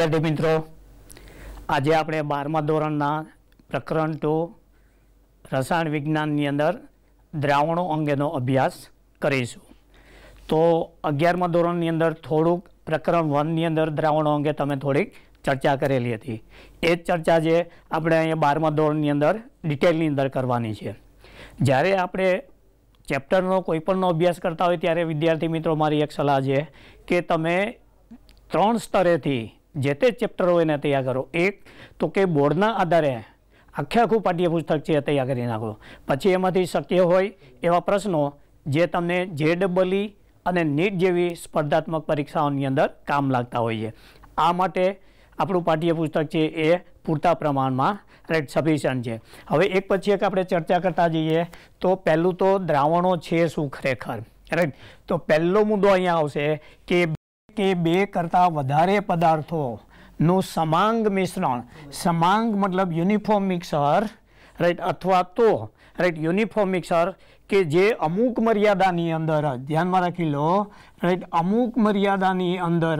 વિદ્યાર્થી મિત્રો આજે આપણે બારમા ધોરણના પ્રકરણ ટુ રસાયણ વિજ્ઞાનની અંદર દ્રાવણો અંગેનો અભ્યાસ કરીશું તો અગિયારમા ધોરણની અંદર થોડુંક પ્રકરણ વનની અંદર દ્રાવણો અંગે તમે થોડીક ચર્ચા કરેલી હતી એ જ ચર્ચા જે આપણે અહીંયા બારમા ધોરણની અંદર ડિટેલની અંદર કરવાની છે જ્યારે આપણે ચેપ્ટરનો કોઈપણનો અભ્યાસ કરતા હોય ત્યારે વિદ્યાર્થી મિત્રો મારી એક સલાહ છે કે તમે ત્રણ સ્તરેથી જે તે ચેપ્ટર હોય એને તૈયાર કરો એક તો કે બોર્ડના આધારે આખે આખું પાઠ્યપુસ્તક છે એ તૈયાર કરી નાખો પછી એમાંથી શક્ય હોય એવા પ્રશ્નો જે તમને જે ડબલી અને નીટ જેવી સ્પર્ધાત્મક પરીક્ષાઓની અંદર કામ લાગતા હોય છે આ માટે આપણું પાઠ્યપુસ્તક છે એ પૂરતા પ્રમાણમાં રાઈટ સફિશિયન્ટ છે હવે એક પછી એક આપણે ચર્ચા કરતા જઈએ તો પહેલું તો દ્રાવણો છે શું ખરેખર રાઈટ તો પહેલો મુદ્દો અહીંયા આવશે કે કે બે કરતાં વધારે પદાર્થોનું સમાંગ મિશ્રણ સમાંગ મતલબ યુનિફોર્મ મિક્સર રાઈટ અથવા તો રાઈટ યુનિફોર્મ મિક્સર કે જે અમુક મર્યાદાની અંદર જ ધ્યાનમાં રાખી લો રાઈટ અમુક મર્યાદાની અંદર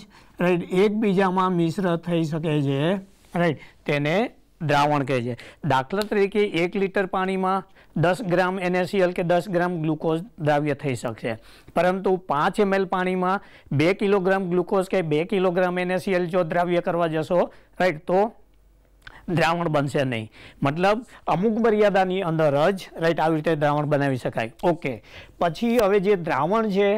જ રાઈટ એકબીજામાં મિશ્ર થઈ શકે છે રાઈટ તેને દ્રાવણ કહે છે દાખલા તરીકે એક લીટર પાણીમાં દસ ગ્રામ એનએસીએલ કે દસ ગ્રામ ગ્લુકોઝ દ્રાવ્ય થઈ શકશે પરંતુ પાંચ એમએલ પાણીમાં બે કિલોગ્રામ ગ્લુકોઝ કે બે કિલોગ્રામ એનએસીએલ જો દ્રાવ્ય કરવા જશો રાઈટ તો દ્રાવણ બનશે નહીં મતલબ અમુક મર્યાદાની અંદર જ રાઈટ આવી રીતે દ્રાવણ બનાવી શકાય ઓકે પછી હવે જે દ્રાવણ છે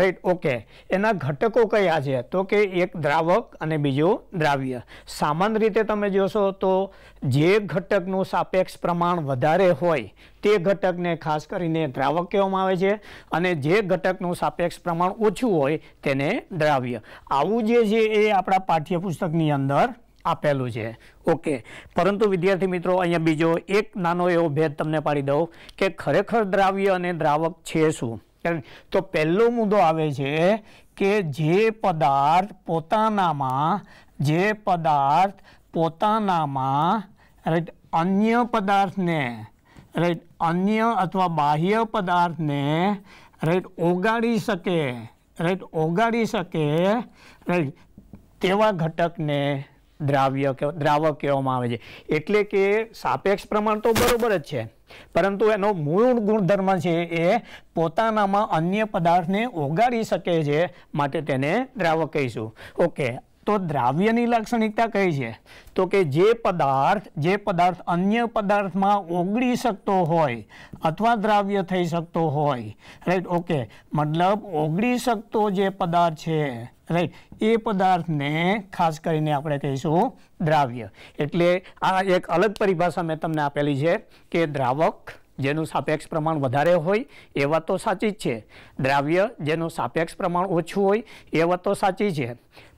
રાઈટ ઓકે એના ઘટકો કયા છે તો કે એક દ્રાવક અને બીજું દ્રાવ્ય સામાન્ય રીતે તમે જોશો તો જે ઘટકનું સાપેક્ષ પ્રમાણ વધારે હોય તે ઘટકને ખાસ કરીને દ્રાવક કહેવામાં આવે છે અને જે ઘટકનું સાપેક્ષ પ્રમાણ ઓછું હોય તેને દ્રાવ્ય આવું જે છે એ આપણા પાઠ્યપુસ્તકની અંદર આપેલું છે ઓકે પરંતુ વિદ્યાર્થી મિત્રો અહીંયા બીજો એક નાનો એવો ભેદ તમને પાડી દઉં કે ખરેખર દ્રાવ્ય અને દ્રાવક છે શું તો પહેલો મુદ્દો આવે છે કે જે પદાર્થ પોતાનામાં જે પદાર્થ પોતાનામાં રાઈટ અન્ય પદાર્થને રાઈટ અન્ય અથવા બાહ્ય પદાર્થને રાઈટ ઓગાડી શકે રાઈટ ઓગાડી શકે રાઈટ તેવા ઘટકને દ્રાવ્ય દ્રાવક કહેવામાં આવે છે એટલે કે સાપેક્ષ પ્રમાણ તો બરાબર જ છે પરંતુ એનો મૂળ ગુણધર્મ છે એ પોતાનામાં અન્ય પદાર્થને ઓગાળી શકે છે માટે તેને દ્રાવક કહીશું ઓકે તો દ્રાવ્યની લાક્ષણિકતા કઈ છે તો કે જે પદાર્થ જે પદાર્થ અન્ય પદાર્થમાં ઓગળી શકતો હોય અથવા દ્રાવ્ય થઈ શકતો હોય રાઈટ ઓકે મતલબ ઓગળી શકતો જે પદાર્થ છે રાઈટ એ પદાર્થને ખાસ કરીને આપણે કહીશું દ્રાવ્ય એટલે આ એક અલગ પરિભાષા મેં તમને આપેલી છે કે દ્રાવક જેનું સાપેક્ષ પ્રમાણ વધારે હોય એ વાત તો સાચી જ છે દ્રાવ્ય જેનું સાપેક્ષ પ્રમાણ ઓછું હોય એ વાત તો સાચી છે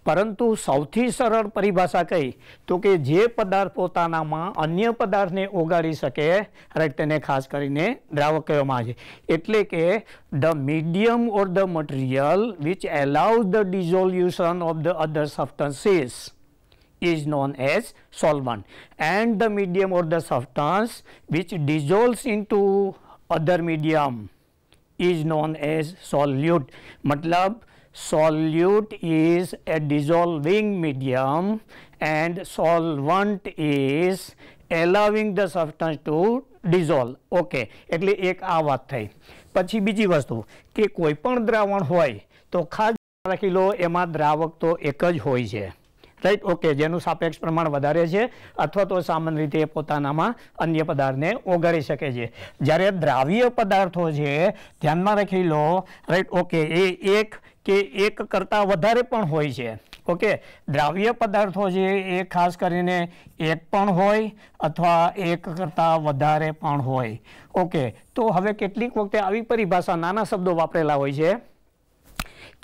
પરંતુ સૌથી સરળ પરિભાષા કહી તો કે જે પદાર્થ પોતાનામાં અન્ય પદાર્થને ઓગાળી શકે રાઈટ તેને ખાસ કરીને દ્રાવક કહેવામાં આવે છે એટલે કે the medium or the material which allows the dissolution of the other is known as as and the medium or the the substance which into other medium is known as solute મતલબ solute is a dissolving medium and solvent is allowing the substance to dissolve. Okay એટલે એક આ વાત થઈ પછી બીજી વસ્તુ કે કોઈ પણ દ્રાવણ હોય તો ખાસ રાખી લો એમાં દ્રાવક તો એક જ હોય છે રાઈટ ઓકે જેનું સાપેક્ષ પ્રમાણ વધારે છે અથવા તો સામાન્ય રીતે પોતાનામાં અન્ય પદાર્થને ઓગાળી શકે છે જ્યારે દ્રાવ્ય પદાર્થો છે ધ્યાનમાં રાખી લો રાઈટ ઓકે એ એક કે એક કરતાં વધારે પણ હોય છે ઓકે દ્રાવ્ય પદાર્થો છે એ ખાસ કરીને એક પણ હોય અથવા એક કરતાં વધારે પણ હોય ઓકે તો હવે કેટલીક વખતે આવી પરિભાષા નાના શબ્દો વાપરેલા હોય છે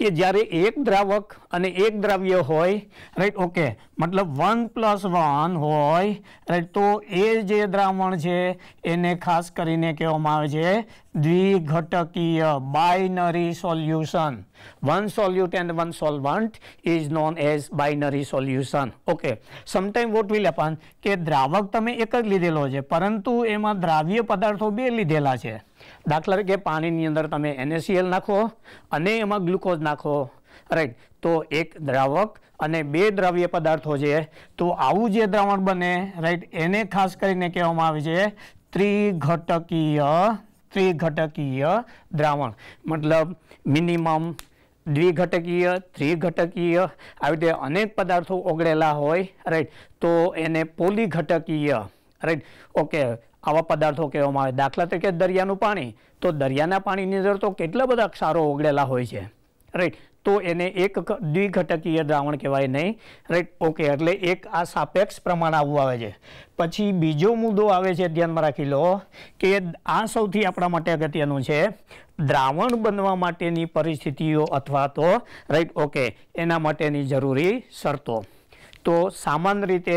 કે જ્યારે એક દ્રાવક અને એક દ્રાવ્ય હોય રાઈટ ઓકે મતલબ વન પ્લસ વન હોય તો એ જે દ્રાવણ છે એને ખાસ કરીને કહેવામાં આવે છે દ્વિઘટકીય binary solution one solute and one solvent is known as binary solution okay sometime what will happen કે દ્રાવક તમે એક જ લીધેલો છે પરંતુ એમાં દ્રાવ્ય પદાર્થો બે લીધેલા છે દાખલા તરીકે પાણીની અંદર તમે એનએસીએલ નાખો અને એમાં ગ્લુકોઝ નાખો રાઈટ તો એક દ્રાવક અને બે દ્રવ્ય પદાર્થો છે તો આવું જે દ્રાવણ બને રાઈટ એને ખાસ કરીને કહેવામાં આવે છે ત્રિઘટકીય ત્રિઘટકીય દ્રાવણ મતલબ મિનિમમ દ્વિઘટકીય ત્રિઘટકીય આવી રીતે અનેક પદાર્થો ઓગળેલા હોય રાઈટ તો એને પોલીઘટકીય રાઈટ ઓકે આવા પદાર્થો કહેવામાં આવે દાખલા તરીકે દરિયાનું પાણી તો દરિયાના પાણીની અંદર તો કેટલા બધા ક્ષારો ઓગળેલા હોય છે રાઈટ તો એને એક દ્વિઘટકીય દ્રાવણ કહેવાય નહીં રાઈટ ઓકે એટલે એક આ સાપેક્ષ પ્રમાણ આવવું આવે છે પછી બીજો મુદ્દો આવે છે ધ્યાનમાં રાખી લો કે આ સૌથી આપણા માટે અગત્યનું છે દ્રાવણ બનવા માટેની પરિસ્થિતિઓ અથવા તો રાઈટ ઓકે એના માટેની જરૂરી શરતો તો સામાન્ય રીતે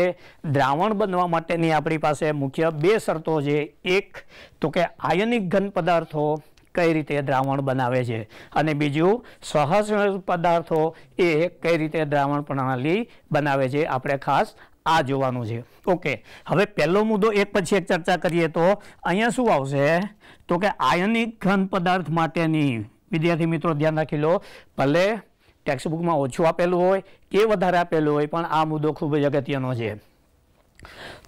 દ્રાવણ બનવા માટેની આપણી પાસે મુખ્ય બે શરતો છે એક તો કે આયનિક ઘન પદાર્થો કઈ રીતે દ્રાવણ બનાવે છે અને બીજું સહજ પદાર્થો એ કઈ રીતે દ્રાવણ પ્રણાલી બનાવે છે આપણે ખાસ આ જોવાનું છે ઓકે હવે પહેલો મુદ્દો એક પછી એક ચર્ચા કરીએ તો અહીંયા શું આવશે તો કે આયનિક ઘન પદાર્થ માટેની વિદ્યાર્થી મિત્રો ધ્યાન રાખી લો ભલે ટેક્સ્ટબુકમાં ઓછું આપેલું હોય કે વધારે આપેલું હોય પણ આ મુદ્દો ખૂબ જ અગત્યનો છે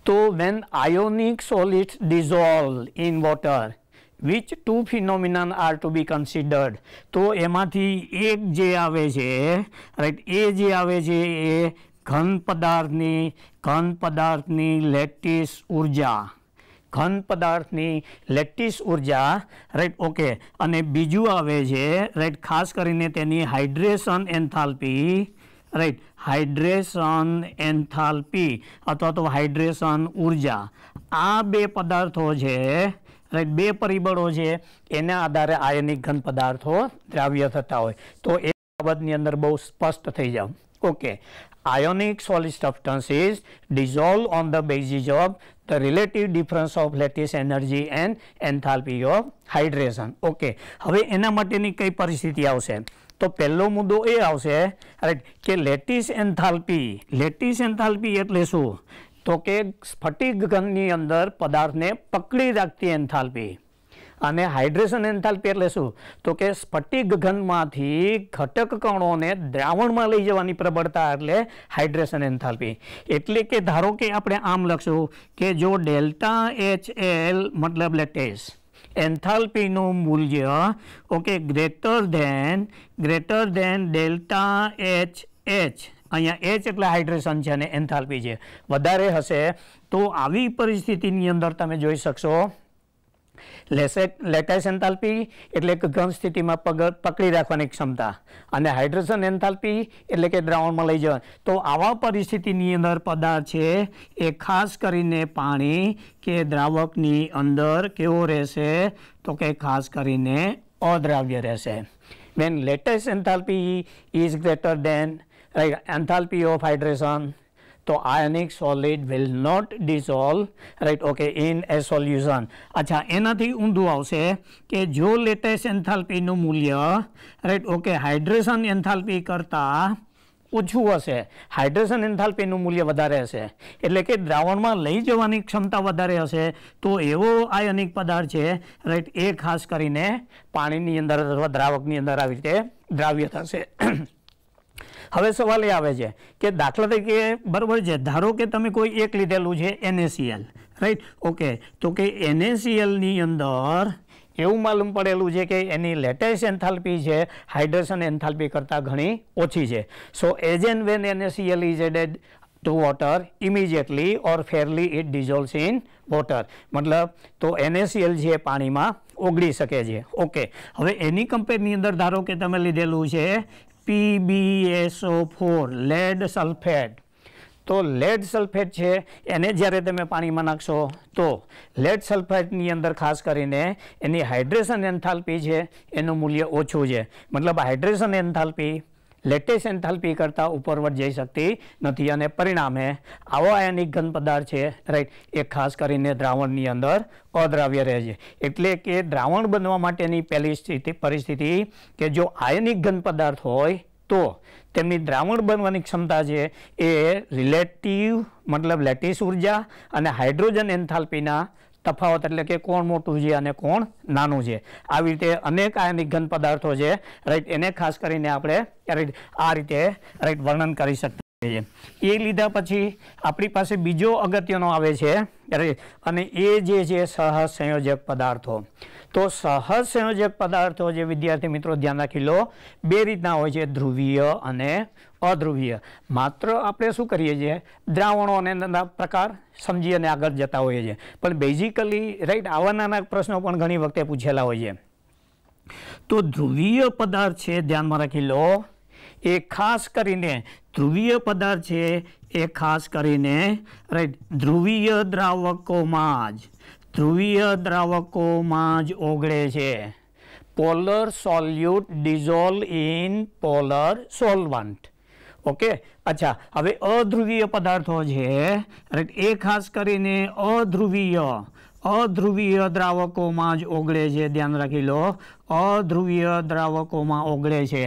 તો when ionic solid dissolve in water which two phenomenon are to be considered તો એમાંથી એક જે આવે છે રાઈટ એ જે આવે છે એ ઘન પદાર્થની ઘન પદાર્થની લેટિસ ઉર્જા ઘન પદાર્થની લેટિસ ઉર્જા રાઈટ ઓકે અને બીજું આવે છે રાઈટ ખાસ કરીને તેની hydration enthalpy right hydration enthalpy અથવા તો હાઇડ્રેશન ઉર્જા આ બે પદાર્થો છે રાઈટ બે પરિબળો છે એના આધારે આયનિક ઘન પદાર્થો દ્રાવ્ય થતા હોય તો એ બાબતની અંદર બહુ સ્પષ્ટ થઈ જાવ okay ionic solid substances dissolve on the basis of the relative difference of lattice energy and enthalpy of hydration okay હવે એના માટેની કઈ પરિસ્થિતિ આવશે તો પહેલો મુદ્દો એ આવશે રાઈટ કે લેટિસ એન્થાલ્પી લેટિસ એન્થાલ્પી એટલે શું તો કે સ્ફટિક ઘનની અંદર પદાર્થને પકડી રાખતી એન્થાલ્પી અને હાઇડ્રેશન એન્થાલ્પી એટલે શું તો કે સ્ફટિક ઘનમાંથી ઘટક કણોને દ્રાવણમાં લઈ જવાની પ્રબળતા એટલે હાઇડ્રેશન એન્થાલ્પી એટલે કે ધારો કે આપણે આમ લખશું કે જો ડેલ્ટા એચ એલ મતલબ લેટેસ એન્થાલ્પીનું મૂલ્ય okay greater than greater than delta H H અહીંયા એચ એટલે હાઇડ્રેશન છે અને એન્થાલ્પી છે વધારે હશે તો આવી પરિસ્થિતિની અંદર તમે જોઈ શકશો લેસેક લેટેસ એન્થાલ્પી એટલે કે ઘન સ્થિતિમાં પગ પકડી રાખવાની ક્ષમતા અને હાઇડ્રેશન એન્થાલ્પી એટલે કે દ્રાવણમાં લઈ જવા તો આવા પરિસ્થિતિની અંદર પદાર્થ છે એ ખાસ કરીને પાણી કે દ્રાવકની અંદર કેવો રહેશે તો કે ખાસ કરીને અદ્રાવ્ય રહેશે when lattice enthalpy is greater than right enthalpy of hydration તો ionic solid will not dissolve right okay in a solution અચ્છા એનાથી ઊંધું આવશે કે જો લેટેસ્ટ એન્થાલ્પીનું મૂલ્ય રાઈટ ઓકે હાઇડ્રેશન એન્થાલ્પી કરતાં ઓછું હશે હાઇડ્રેશન એન્થાલ્પીનું મૂલ્ય વધારે હશે એટલે કે દ્રાવણમાં લઈ જવાની ક્ષમતા વધારે હશે તો એવો આયનિક પદાર્થ છે રાઈટ એ ખાસ કરીને પાણીની અંદર અથવા દ્રાવકની અંદર આવી રીતે દ્રાવ્ય થશે હવે સવાલ એ આવે છે કે દાખલા તરીકે બરાબર છે ધારો કે તમે કોઈ એક લીધેલું છે એનએસીએલ રાઈટ ઓકે તો કે એનએસીએલની અંદર એવું માલુમ પડેલું છે કે એની લેટેસ્ટ એન્થાલ્પી છે હાઇડ્રેશન એન્થાલ્પી કરતાં ઘણી ઓછી છે so as and when NaCl is added to water immediately or fairly it dissolves in water મતલબ તો એનએસીએલ જે પાણીમાં ઓગળી શકે છે ઓકે હવે એની કંપેરની અંદર ધારો કે તમે લીધેલું છે પીબીએસઓ ફોર લેડ સલ્ફેટ તો લેડ સલ્ફેટ છે એને જ્યારે તમે પાણીમાં નાખશો તો લેડ સલ્ફેટની અંદર ખાસ કરીને એની હાઇડ્રેશન એન્થાલ્પી છે એનું મૂલ્ય ઓછું છે મતલબ હાઇડ્રેશન એન્થાલ્પી લેટેસ્ટ એન્થાલ્પી કરતાં ઉપરવટ જઈ શકતી નથી અને પરિણામે આવો આયનિક ઘન પદાર્થ છે રાઈટ એ ખાસ કરીને દ્રાવણની અંદર અદ્રાવ્ય રહે છે એટલે કે દ્રાવણ બનવા માટેની પહેલી સ્થિતિ પરિસ્થિતિ કે જો આયનિક ઘન પદાર્થ હોય તો તેમની દ્રાવણ બનવાની ક્ષમતા છે એ રિલેટિવ મતલબ લેટિસ ઉર્જા અને હાઇડ્રોજન એન્થાલ્પીના તફાવત એટલે કે કોણ મોટું છે અને કોણ નાનું છે આવી રીતે અનેક આયનિક ઘન પદાર્થો છે રાઈટ એને ખાસ કરીને આપણે રાઈટ આ રીતે રાઈટ વર્ણન કરી શકીએ છીએ એ લીધા પછી આપણી પાસે બીજો અગત્યનો આવે છે અને એ જે છે સહસંયોજક પદાર્થો તો સહસંયોજક પદાર્થો જે વિદ્યાર્થી મિત્રો ધ્યાન રાખી લો બે રીતના હોય છે ધ્રુવીય અને અધ્રુવીય માત્ર આપણે શું કરીએ છીએ દ્રાવણો અને પ્રકાર સમજી અને આગળ જતા હોઈએ છીએ પણ બેઝિકલી રાઈટ આવા નાના પ્રશ્નો પણ ઘણી વખતે પૂછેલા હોય છે તો ધ્રુવીય પદાર્થ છે ધ્યાનમાં રાખી લો એ ખાસ કરીને ધ્રુવીય પદાર્થ છે એ ખાસ કરીને રાઈટ ધ્રુવીય દ્રાવકોમાં જ ધ્રુવીય દ્રાવકોમાં જ ઓગળે છે polar solute dissolve in polar solvent okay અચ્છા હવે અધ્રુવીય પદાર્થો છે એ ખાસ કરીને અધ્રુવીય અધ્રુવીય દ્રાવકોમાં જ ઓગળે છે ધ્યાન રાખી લો અધ્રુવીય દ્રાવકોમાં ઓગળે છે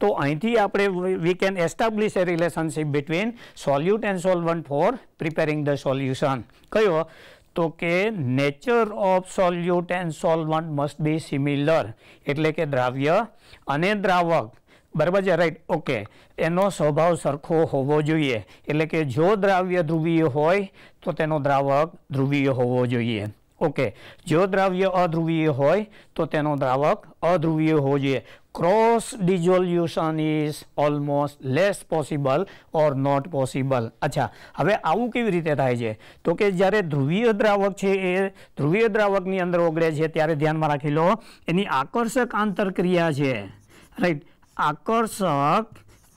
તો અહીંથી આપણે we can establish a relationship between solute and solvent for preparing the solution કયો તો કે nature of solute and solvent must be similar એટલે કે દ્રાવ્ય અને દ્રાવક બરાબર છે રાઈટ ઓકે એનો સ્વભાવ સરખો હોવો જોઈએ એટલે કે જો દ્રાવ્ય ધ્રુવીય હોય તો તેનો દ્રાવક ધ્રુવીય હોવો જોઈએ ઓકે જો દ્રાવ્ય અધ્રુવીય હોય તો તેનો દ્રાવક અધ્રુવીય હોવો જોઈએ cross dissolution is almost less possible or not possible અચ્છા હવે આવું કેવી રીતે થાય છે તો કે જ્યારે ધ્રુવીય દ્રાવક છે એ ધ્રુવીય દ્રાવકની અંદર ઓગળે છે ત્યારે ધ્યાનમાં રાખી લો એની આકર્ષક આંતરક્રિયા છે રાઈટ આકર્ષક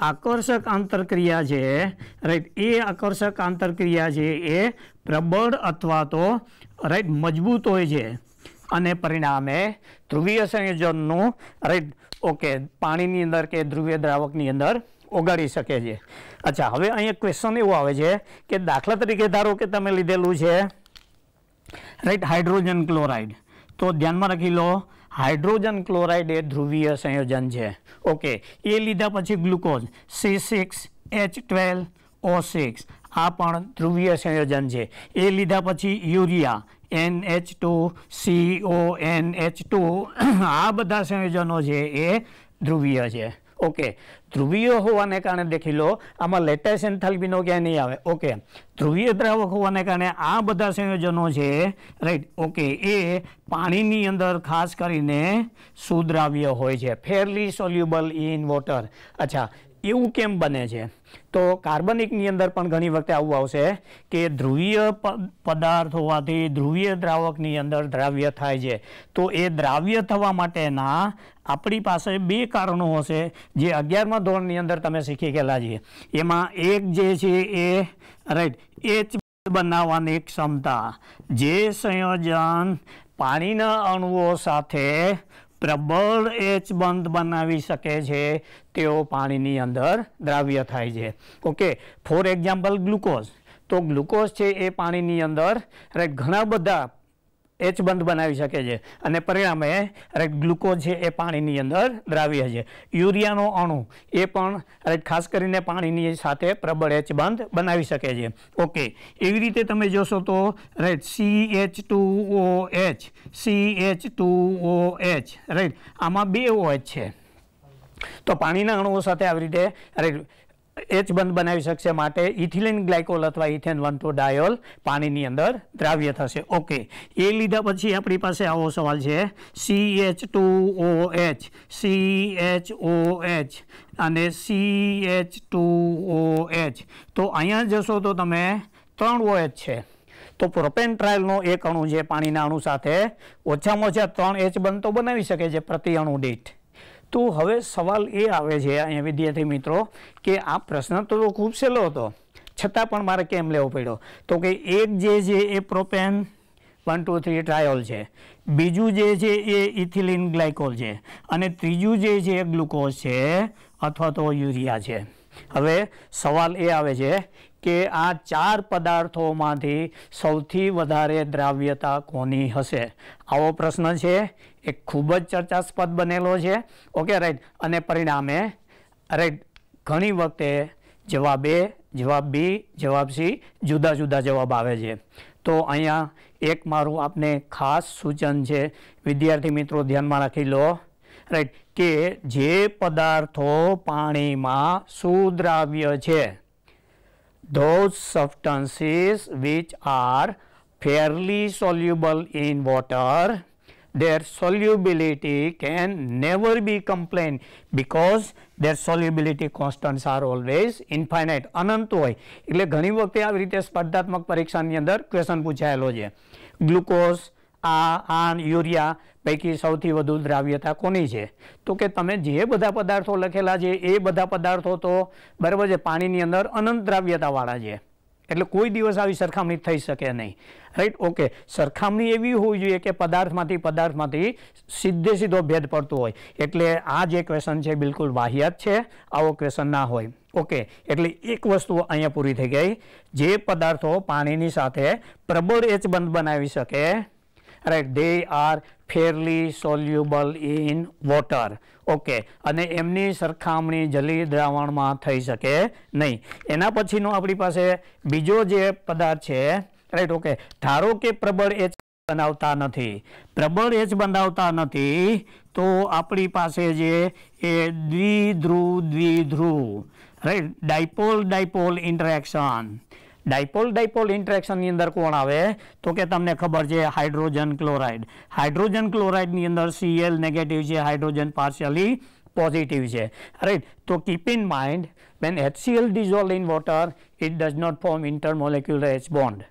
આકર્ષક આંતરક્રિયા છે રાઈટ એ આકર્ષક આંતરક્રિયા છે એ પ્રબળ અથવા તો રાઈટ મજબૂત હોય છે અને પરિણામે ધ્રુવીય સંયોજનનું રાઈટ ઓકે પાણીની અંદર કે ધ્રુવીય દ્રાવકની અંદર ઓગાળી શકે છે અચ્છા હવે અહીંયા ક્વેશ્ચન એવું આવે છે કે દાખલા તરીકે ધારો કે તમે લીધેલું છે રાઈટ હાઇડ્રોજન ક્લોરાઇડ તો ધ્યાનમાં રાખી લો હાઇડ્રોજન ક્લોરાઇડ એ ધ્રુવીય સંયોજન છે ઓકે એ લીધા પછી glucose C six H twelve O six આ પણ ધ્રુવીય સંયોજન છે એ લીધા પછી urea N H two CO N H two આ બધા સંયોજનો છે એ ધ્રુવીય છે ઓકે ધ્રુવીય હોવાને કારણે દેખી લો આમાં લેટેસ એન્થાલ્પીનો ક્યાંય નહીં આવે ઓકે ધ્રુવીય દ્રાવક હોવાને કારણે આ બધા સંયોજનો છે રાઈટ ઓકે એ પાણીની અંદર ખાસ કરીને સુદ્રાવ્ય હોય છે ફેરલી સોલ્યુબલ ઇન વોટર અચ્છા એવું કેમ બને છે તો કાર્બનિકની અંદર પણ ઘણી વખતે આવું આવશે કે ધ્રુવીય પદાર્થ હોવાથી ધ્રુવીય દ્રાવકની અંદર દ્રાવ્ય થાય છે તો એ દ્રાવ્ય થવા માટેના આપણી પાસે બે કારણો હશે જે અગિયારમા ધોરણની અંદર તમે શીખી ગયેલા છીએ એમાં એક જે છે એ રાઈટ એચ બનાવવાની ક્ષમતા જે સંયોજન પાણીના અણુઓ સાથે પ્રબળ એચ બંધ બનાવી શકે છે તેઓ પાણીની અંદર દ્રાવ્ય થાય છે ઓકે ફોર એક્ઝામ્પલ ગ્લુકોઝ તો ગ્લુકોઝ છે એ પાણીની અંદર ઘણા બધા એચ બંધ બનાવી શકે છે અને પરિણામે અરે ગ્લુકોઝ છે એ પાણીની અંદર દ્રાવ્ય છે યુરિયાનો અણુ એ પણ અરે ખાસ કરીને પાણીની સાથે પ્રબળ એચ બંધ બનાવી શકે છે ઓકે એવી રીતે તમે જોશો તો right C H two O H C H two O H right આમાં બે ઓ એચ છે તો પાણીના અણુઓ સાથે આવી રીતે રાઈટ એચ બંધ બનાવી શકશે માટે ઇથિલિન ગ્લાયકોલ અથવા ઇથેન વન ટુ ડાયોલ પાણીની અંદર દ્રાવ્ય થશે ઓકે એ લીધા પછી આપણી પાસે આવો સવાલ છે C H two O H C H O H અને C H two O H તો અહીંયા જશો તો તમે ત્રણ ઓ એચ છે તો પ્રોપેન ટ્રાયલનો એક અણુ છે પાણીના અણુ સાથે ઓછામાં ઓછા ત્રણ એચ બંધ તો બનાવી શકે છે પ્રતિ અણુ દીઠ તો હવે સવાલ એ આવે છે અહીંયા વિદ્યાર્થી મિત્રો કે આ પ્રશ્ન તો ખૂબ સહેલો હતો છતાં પણ મારે કેમ લેવો પડ્યો તો કે એક જે છે એ propane one two three triol છે બીજું જે છે એ ઇથિલિન ગ્લાયકોલ છે અને ત્રીજું જે છે એ ગ્લુકોઝ છે અથવા તો યુરિયા છે હવે સવાલ એ આવે છે કે આ ચાર પદાર્થોમાંથી સૌથી વધારે દ્રાવ્યતા કોની હશે આવો પ્રશ્ન છે એક ખૂબ જ ચર્ચાસ્પદ બનેલો છે ઓકે રાઈટ અને પરિણામે રાઈટ ઘણી વખતે જવાબ એ જવાબ બી જવાબ સી જુદા જુદા જવાબ આવે છે તો અહીંયા એક મારું આપને ખાસ સૂચન છે વિદ્યાર્થી મિત્રો ધ્યાનમાં રાખી લો રાઈટ કે જે પદાર્થો પાણીમાં સુદ્રાવ્ય છે those substances which are fairly soluble in water their solubility can never be complained because their solubility constants are always infinite અનંત હોય એટલે ઘણી વખતે આવી રીતે સ્પર્ધાત્મક પરીક્ષાની અંદર ક્વેશ્ચન પૂછાયેલો છે ગ્લુકોઝ આ આન યુરિયા પૈકી સૌથી વધુ દ્રાવ્યતા કોની છે તો કે તમે જે બધા પદાર્થો લખેલા છે એ બધા પદાર્થો તો બરાબર છે પાણીની અંદર અનંત દ્રાવ્યતાવાળા છે એટલે કોઈ દિવસ આવી સરખામણી થઈ શકે નહીં રાઈટ ઓકે સરખામણી એવી હોવી જોઈએ કે પદાર્થમાંથી પદાર્થમાંથી સીધે સીધો ભેદ પડતો હોય એટલે આ જે ક્વેશ્ચન છે બિલકુલ વાહિયાત છે આવો ક્વેશ્ચન ના હોય ઓકે એટલે એક વસ્તુ અહીંયા પૂરી થઈ ગઈ જે પદાર્થો પાણીની સાથે પ્રબળ એચ બંધ બનાવી શકે right they are fairly soluble in water okay અને એમની સરખામણી જલી દ્રાવણમાં થઈ શકે નહીં એના પછીનો આપણી પાસે બીજો જે પદાર્થ છે રાઈટ ઓકે ધારો કે પ્રબળ એચ બનાવતા નથી પ્રબળ એચ બનાવતા નથી તો આપણી પાસે જે એ દ્વિધ્રુવ દ્વિધ્રુવ right dipole dipole interaction dipole dipole ઇન્ટરેક્શનની અંદર કોણ આવે તો કે તમને ખબર છે હાઇડ્રોજન ક્લોરાઇડ હાઇડ્રોજન ક્લોરાઇડની અંદર સીએલ નેગેટિવ છે હાઇડ્રોજન પાર્શિયલી પોઝિટિવ છે રાઈટ તો keep in mind when HCl dissolve in water it does not form intermolecular H bond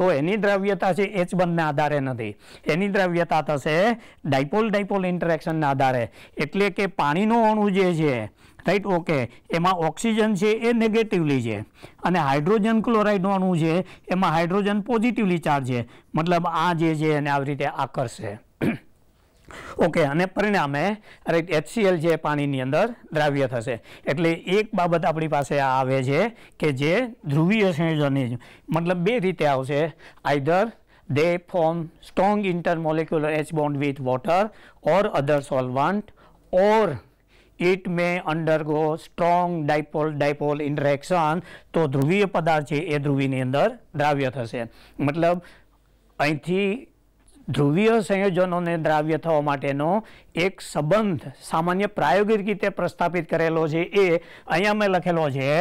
તો એની દ્રવ્યતા છે એચ બંધના આધારે નથી એની દ્રવ્યતા થશે ડાયપોલ ડાયપોલ ઇન્ટરેક્શનના આધારે એટલે કે પાણીનો અણુ જે છે રાઈટ ઓકે એમાં ઓક્સિજન છે એ નેગેટિવલી છે અને હાઇડ્રોજન ક્લોરાઇડનું અણુ છે એમાં હાઇડ્રોજન પોઝિટિવલી ચાર્જ છે મતલબ આ જે છે એને આવી રીતે આકર્ષે ઓકે અને પરિણામે રાઈટ એચસીએલ જે પાણીની અંદર દ્રાવ્ય થશે એટલે એક બાબત આપણી પાસે આ આવે છે કે જે ધ્રુવીય સંયોજનની મતલબ બે રીતે આવશે either they form strong intermolecular H bond with water or other solvent or it may undergo strong dipole-dipole interaction તો ધ્રુવીય પદાર્થ છે એ ધ્રુવીની અંદર દ્રાવ્ય થશે મતલબ અહીંથી ધ્રુવીય સંયોજનોને દ્રાવ્ય થવા માટેનો એક સંબંધ સામાન્ય પ્રાયોગિક રીતે પ્રસ્થાપિત કરેલો છે એ અહીંયા મેં લખેલો છે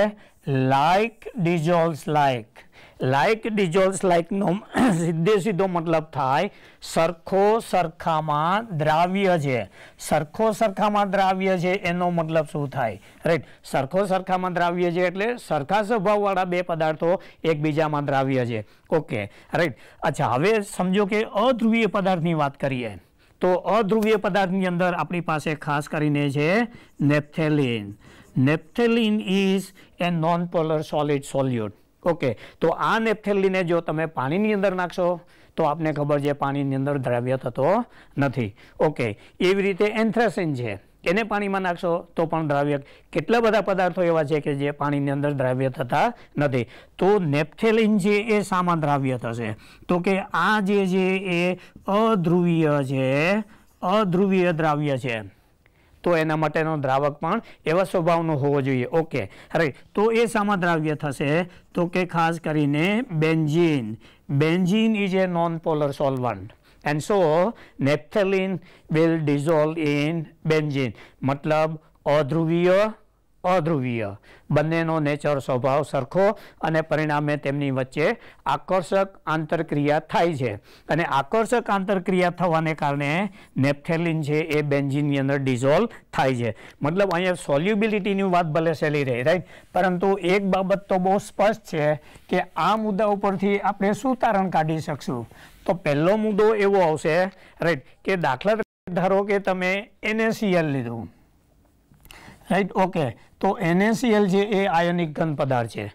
like dissolves like like dissolves લાઇકનો સીધે સીધો મતલબ થાય સરખો સરખામાં દ્રાવ્ય છે સરખો સરખામાં દ્રાવ્ય છે એનો મતલબ શું થાય રાઈટ સરખો સરખામાં દ્રાવ્ય છે એટલે સરખા સ્વભાવવાળા બે પદાર્થો એકબીજામાં દ્રાવ્ય છે ઓકે રાઈટ અચ્છા હવે સમજો કે અધ્રુવીય પદાર્થની વાત કરીએ તો અધ્રુવીય પદાર્થની અંદર આપણી પાસે ખાસ કરીને છે naphthalene naphthalene is a non polar solid solute okay તો આ નેપ્થેલિનને જો તમે પાણીની અંદર નાખશો તો આપને ખબર છે પાણીની અંદર દ્રાવ્ય થતો નથી ઓકે એવી રીતે એન્થ્રેસિન છે એને પાણીમાં નાખશો તો પણ દ્રાવ્ય કેટલા બધા પદાર્થો એવા છે કે જે પાણીની અંદર દ્રાવ્ય થતા નથી તો નેપથેલિન જે એ સામાન દ્રાવ્ય થશે તો કે આ જે છે એ અધ્રુવીય છે અધ્રુવીય દ્રાવ્ય છે તો એના માટેનો દ્રાવક પણ એવા સ્વભાવનો હોવો જોઈએ ઓકે રાઈટ તો એ સામા દ્રાવ્ય થશે તો કે ખાસ કરીને benzene benzene is a non polar solvent and so naphthalene will dissolve in benzene મતલબ અધ્રુવીય અધ્રુવીય બંનેનો નેચર સ્વભાવ સરખો અને પરિણામે તેમની વચ્ચે આકર્ષક આંતરક્રિયા થાય છે અને આકર્ષક આંતરક્રિયા થવાને કારણે નેપ્થેલિન છે એ બેન્ઝીનની અંદર ડિઝોલ્વ થાય છે મતલબ અહીંયા સોલ્યુબિલિટીની વાત ભલે સહેલી રહી રાઈટ પરંતુ એક બાબત તો બહુ સ્પષ્ટ છે કે આ મુદ્દા ઉપરથી આપણે શું તારણ કાઢી શકશું તો પહેલો મુદ્દો એવો આવશે રાઈટ કે દાખલા ધારો કે તમે એનએસીએલ લીધું રાઈટ ઓકે તો એનએસીએલ જે એ આયનિક ઘન પદાર્થ છે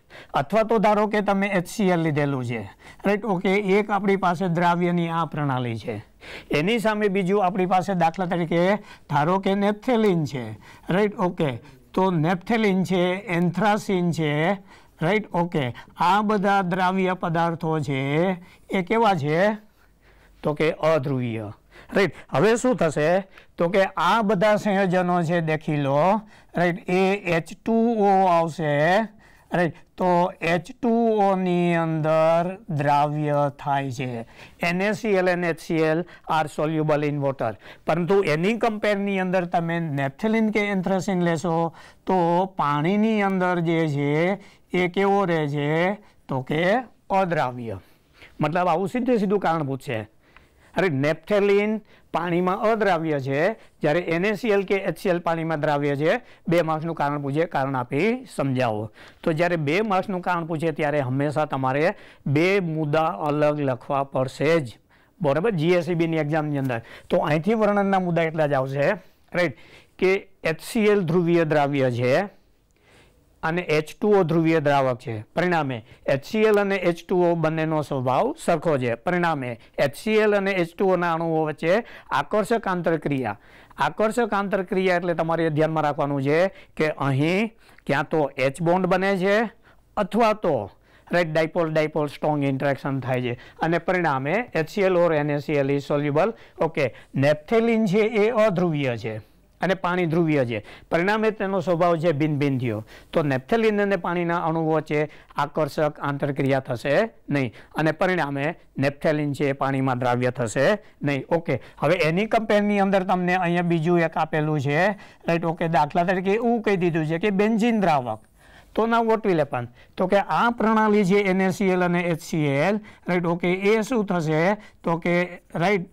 અથવા તો ધારો કે તમે એચસીએલ લીધેલું છે રાઈટ ઓકે એક આપણી પાસે દ્રાવ્યની આ પ્રણાલી છે એની સામે બીજું આપણી પાસે દાખલા તરીકે ધારો કે નેપથેલિન છે રાઈટ ઓકે તો નેપથેલિન છે એન્થ્રાસિન છે રાઈટ ઓકે આ બધા દ્રાવ્ય પદાર્થો છે એ કેવા છે તો કે અધ્રુવીય રાઈટ હવે શું થશે તો કે આ બધા સંયોજનો છે દેખી લો રાઈટ એ એચ આવશે રાઈટ તો એચ ની અંદર દ્રાવ્ય થાય છે NaCl NHCl are soluble in water પરંતુ એની કમ્પેરની અંદર તમે નેપ્થેલિન કે એન્થ્રેસિન લેશો તો પાણીની અંદર જે છે એ કેવો રહે છે તો કે અદ્રાવ્ય મતલબ આવું સીધે સીધું કારણભૂત છે અરે નેપથેલિન પાણીમાં અદ્રાવ્ય છે જ્યારે એનએસીએલ કે એચસીએલ પાણીમાં દ્રાવ્ય છે બે માર્ક્સનું કારણ પૂછે કારણ આપી સમજાવો તો જ્યારે બે માર્ક્સનું કારણ પૂછે ત્યારે હંમેશા તમારે બે મુદ્દા અલગ લખવા પડશે જ બરાબર જીએસસીબીની એક્ઝામની અંદર તો અહીંથી વર્ણનના મુદ્દા એટલા જ આવશે રાઈટ કે એચસીએલ ધ્રુવીય દ્રાવ્ય છે અને એચ ટુઓ ધ્રુવીય દ્રાવક છે પરિણામે એચસીએલ અને એચ ટુઓ બંનેનો સ્વભાવ સરખો છે પરિણામે એચસીએલ અને એચ ટુઓના અણુઓ વચ્ચે આકર્ષક આંતરક્રિયા આકર્ષક આંતરક્રિયા એટલે તમારે ધ્યાનમાં રાખવાનું છે કે અહીં ક્યાં તો એચ બોન્ડ બને છે અથવા તો right dipole dipole strong interaction થાય છે અને પરિણામે HCl or NaCl is soluble okay naphthalene છે એ અધ્રુવીય છે અને પાણી ધ્રુવીય છે પરિણામે તેનો સ્વભાવ છે બિનબિંધિયો તો નેપથેલિન અને પાણીના અણુઓ વચ્ચે આકર્ષક આંતરક્રિયા થશે નહીં અને પરિણામે નેપથેલિન છે એ પાણીમાં દ્રાવ્ય થશે નહીં ઓકે હવે એની કમ્પેરની અંદર તમને અહીંયા બીજું એક આપેલું છે રાઈટ ઓકે દાખલા તરીકે એવું કહી દીધું છે કે બેન્ઝિન દ્રાવક તો ના વોટ વિલ હેપન તો કે આ પ્રણાલી જે એનએસીએલ અને એચસીએલ રાઈટ ઓકે એ શું થશે તો કે રાઈટ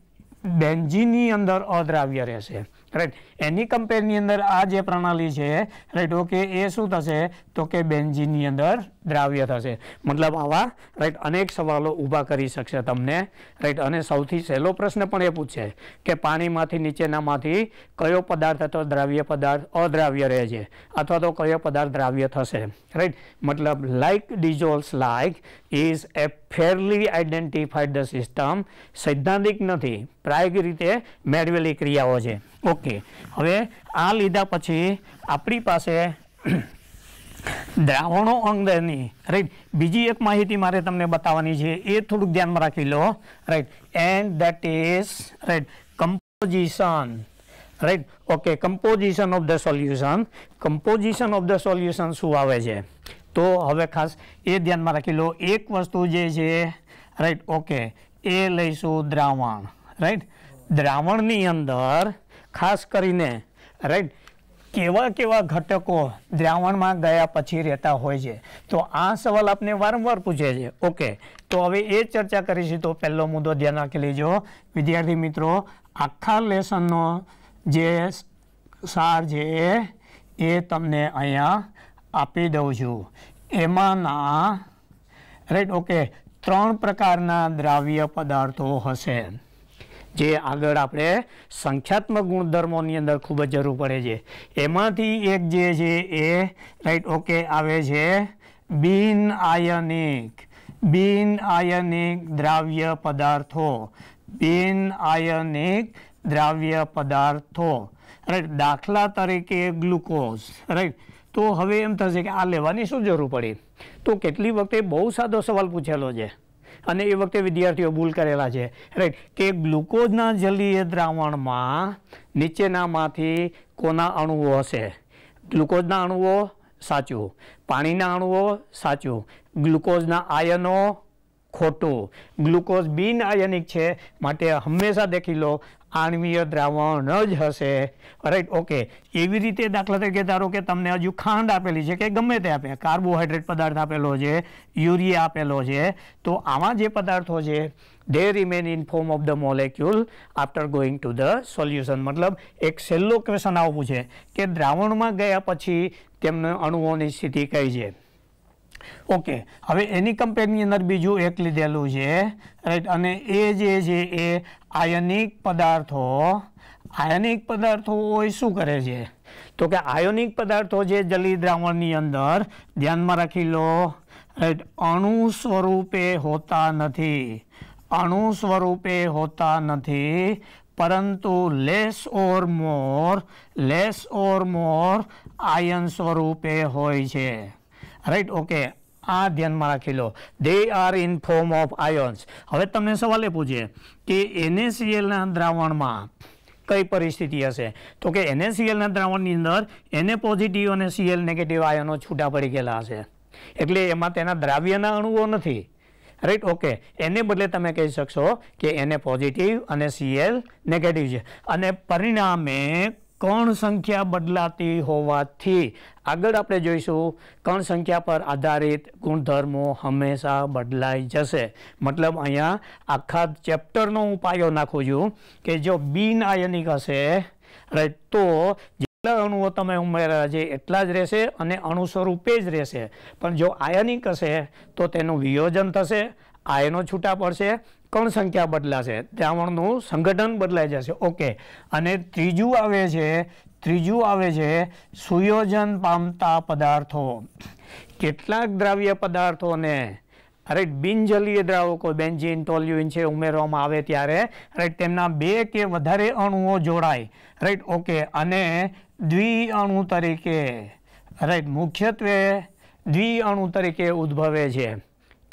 બેન્ઝીનની અંદર અદ્રાવ્ય રહેશે રાઈટ એની કમ્પેરની અંદર આ જે પ્રણાલી છે રાઈટ ઓકે એ શું થશે તો કે બેન્જીનની અંદર દ્રાવ્ય થશે મતલબ આવા રાઈટ અનેક સવાલો ઊભા કરી શકશે તમને રાઈટ અને સૌથી સહેલો પ્રશ્ન પણ એ પૂછશે કે પાણીમાંથી નીચેનામાંથી કયો પદાર્થ અથવા દ્રાવ્ય પદાર્થ અદ્રાવ્ય રહે છે અથવા તો કયો પદાર્થ દ્રાવ્ય થશે રાઈટ મતલબ like dissolves like is a fairly identified the system સૈદ્ધાંતિક નથી પ્રાયોગિક રીતે મેળવેલી ક્રિયાઓ છે ઓકે હવે આ લીધા પછી આપણી પાસે દ્રાવણો અંદરની રાઈટ બીજી એક માહિતી મારે તમને બતાવવાની છે એ થોડુંક ધ્યાનમાં રાખી લો right and that is right composition right okay composition of the solution composition of the solution શું આવે છે તો હવે ખાસ એ ધ્યાનમાં રાખી લો એક વસ્તુ જે છે રાઈટ ઓકે એ લઈશું દ્રાવણ રાઈટ દ્રાવણની અંદર ખાસ કરીને રાઈટ કેવા કેવા ઘટકો દ્રાવણમાં ગયા પછી રહેતા હોય છે તો આ સવાલ આપને વારંવાર પૂછે છે ઓકે તો હવે એ ચર્ચા કરીશું તો પહેલો મુદ્દો ધ્યાન રાખી લેજો વિદ્યાર્થી મિત્રો આખા લેસનનો જે સાર છે એ તમને અહીંયા આપી દઉં છું એમાંના રાઈટ ઓકે ત્રણ પ્રકારના દ્રાવ્ય પદાર્થો હશે જે આગળ આપણે સંખ્યાત્મક ગુણધર્મોની અંદર ખૂબ જ જરૂર પડે છે એમાંથી એક જે છે એ રાઈટ ઓકે આવે છે બિન આયનિક બિન આયનિક દ્રાવ્ય પદાર્થો બિન આયનિક દ્રાવ્ય પદાર્થો રાઈટ દાખલા તરીકે ગ્લુકોઝ રાઈટ તો હવે એમ થશે કે આ લેવાની શું જરૂર પડી તો કેટલી વખતે બહુ સાદો સવાલ પૂછેલો છે અને એ વખતે વિદ્યાર્થીઓ ભૂલ કરેલા છે રાઈટ કે ગ્લુકોઝના જલીય દ્રાવણમાં નીચેનામાંથી કોના અણુઓ હશે ગ્લુકોઝના અણુઓ સાચું પાણીના અણુઓ સાચું ગ્લુકોઝના આયનો ખોટું ગ્લુકોઝ બિન આયનિક છે માટે હંમેશા દેખી લો આણવીય દ્રાવણ જ હશે રાઈટ ઓકે એવી રીતે દાખલા તરીકે ધારો કે તમને હજુ ખાંડ આપેલી છે કે ગમે તે આપે કાર્બોહાઈડ્રેટ પદાર્થ આપેલો છે યુરિયા આપેલો છે તો આવા જે પદાર્થો છે they remain in form of the molecule after going to the solution મતલબ એક છેલ્લો ક્વેશ્ચન આવું છે કે દ્રાવણમાં ગયા પછી તેમને અણુઓની સ્થિતિ કઈ છે ઓકે હવે એની કંપેરની અંદર બીજું એક લીધેલું છે રાઈટ અને એ જે છે એ આયનિક પદાર્થો આયનિક પદાર્થો હોય શું કરે છે તો કે આયોનિક પદાર્થો જે જલી દ્રાવણની અંદર ધ્યાનમાં રાખી લો રાઈટ અણુ સ્વરૂપે હોતા નથી અણુ સ્વરૂપે હોતા નથી પરંતુ less or more less or more ion સ્વરૂપે હોય છે રાઈટ ઓકે આ ધ્યાનમાં રાખી લો they are in form of ions હવે તમને સવાલ એ પૂછે કે એનએસીએલના દ્રાવણમાં કઈ પરિસ્થિતિ હશે તો કે એનએસીએલના દ્રાવણની અંદર એને પોઝિટિવ અને સીએલ નેગેટિવ આયનો છૂટા પડી ગયેલા હશે એટલે એમાં તેના દ્રાવ્યના અણુઓ નથી રાઈટ ઓકે એને બદલે તમે કહી શકશો કે એને પોઝિટિવ અને સીએલ નેગેટિવ છે અને પરિણામે કણ સંખ્યા બદલાતી હોવાથી આગળ આપણે જોઈશું કણ સંખ્યા પર આધારિત ગુણધર્મો હંમેશા બદલાઈ જશે મતલબ અહીંયા આખા ચેપ્ટરનો હું પાયો નાખું છું કે જો બિન આયનિક હશે રાઈટ તો જેટલા અણુઓ તમે ઉમેર્યા છે એટલા જ રહેશે અને અણુ સ્વરૂપે જ રહેશે પણ જો આયનિક હશે તો તેનું વિયોજન થશે આયનો છૂટા પડશે ત્રણ સંખ્યા બદલાશે ત્રાવણનું સંગઠન બદલાઈ જશે ઓકે અને ત્રીજું આવે છે ત્રીજું આવે છે સુયોજન પામતા પદાર્થો કેટલાક દ્રાવ્ય પદાર્થોને રાઈટ બિનજલીય દ્રાવકો બેન્ઝીન ટોલ્યુઇન છે ઉમેરવામાં આવે ત્યારે રાઈટ તેમના બે કે વધારે અણુઓ જોડાય રાઈટ ઓકે અને દ્વિઅણુ તરીકે રાઈટ મુખ્યત્વે દ્વિઅણુ તરીકે ઉદ્ભવે છે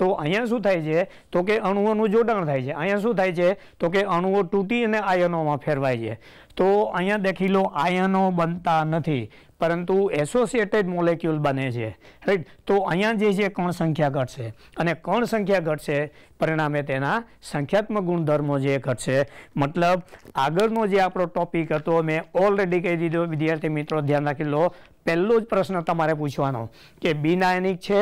તો અહીંયા શું થાય છે તો કે અણુઓનું જોડાણ થાય છે અહીંયા શું થાય છે તો કે અણુઓ તૂટી અને આયનોમાં ફેરવાય છે તો અહીંયા દેખી લો આયનો બનતા નથી પરંતુ એસોસિએટેડ મોલેક્યુલ બને છે રાઈટ તો અહીંયા જે છે કણ સંખ્યા ઘટશે અને કણ સંખ્યા ઘટશે પરિણામે તેના સંખ્યાત્મક ગુણધર્મો જે ઘટશે મતલબ આગળનો જે આપણો ટોપિક હતો મેં ઓલરેડી કહી દીધો વિદ્યાર્થી મિત્રો ધ્યાન રાખી લો પહેલો જ પ્રશ્ન તમારે પૂછવાનો કે બિન આયનિક છે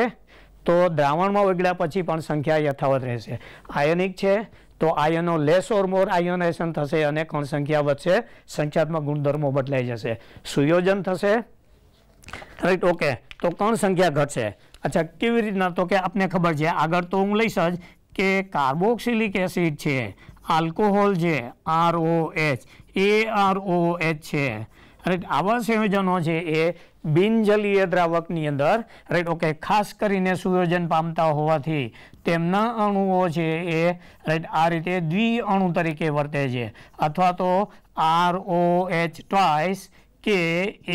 તો દ્રાવણમાં ઓગળ્યા પછી પણ સંખ્યા યથાવત રહેશે આયનિક છે તો આયનો લેસ ઓર મોર આયોનાઇઝન થશે અને કણ સંખ્યા વધશે સંખ્યાત્મક ગુણધર્મો બદલાઈ જશે સુયોજન થશે રાઈટ ઓકે તો કણ સંખ્યા ઘટશે અચ્છા કેવી રીતના તો કે આપને ખબર છે આગળ તો હું લઈશ જ કે કાર્બોક્સિલિક એસિડ છે આલ્કોહોલ છે આર ઓ એચ એ આર ઓ એચ છે રાઈટ આવા સંયોજનો છે એ બિનજલીય દ્રાવકની અંદર રાઈટ ઓકે ખાસ કરીને સુયોજન પામતા હોવાથી તેમના અણુઓ છે એ રાઈટ આ રીતે દ્વિઅણુ તરીકે વર્તે છે અથવા તો આર ઓ એચ ટ્વાઇસ કે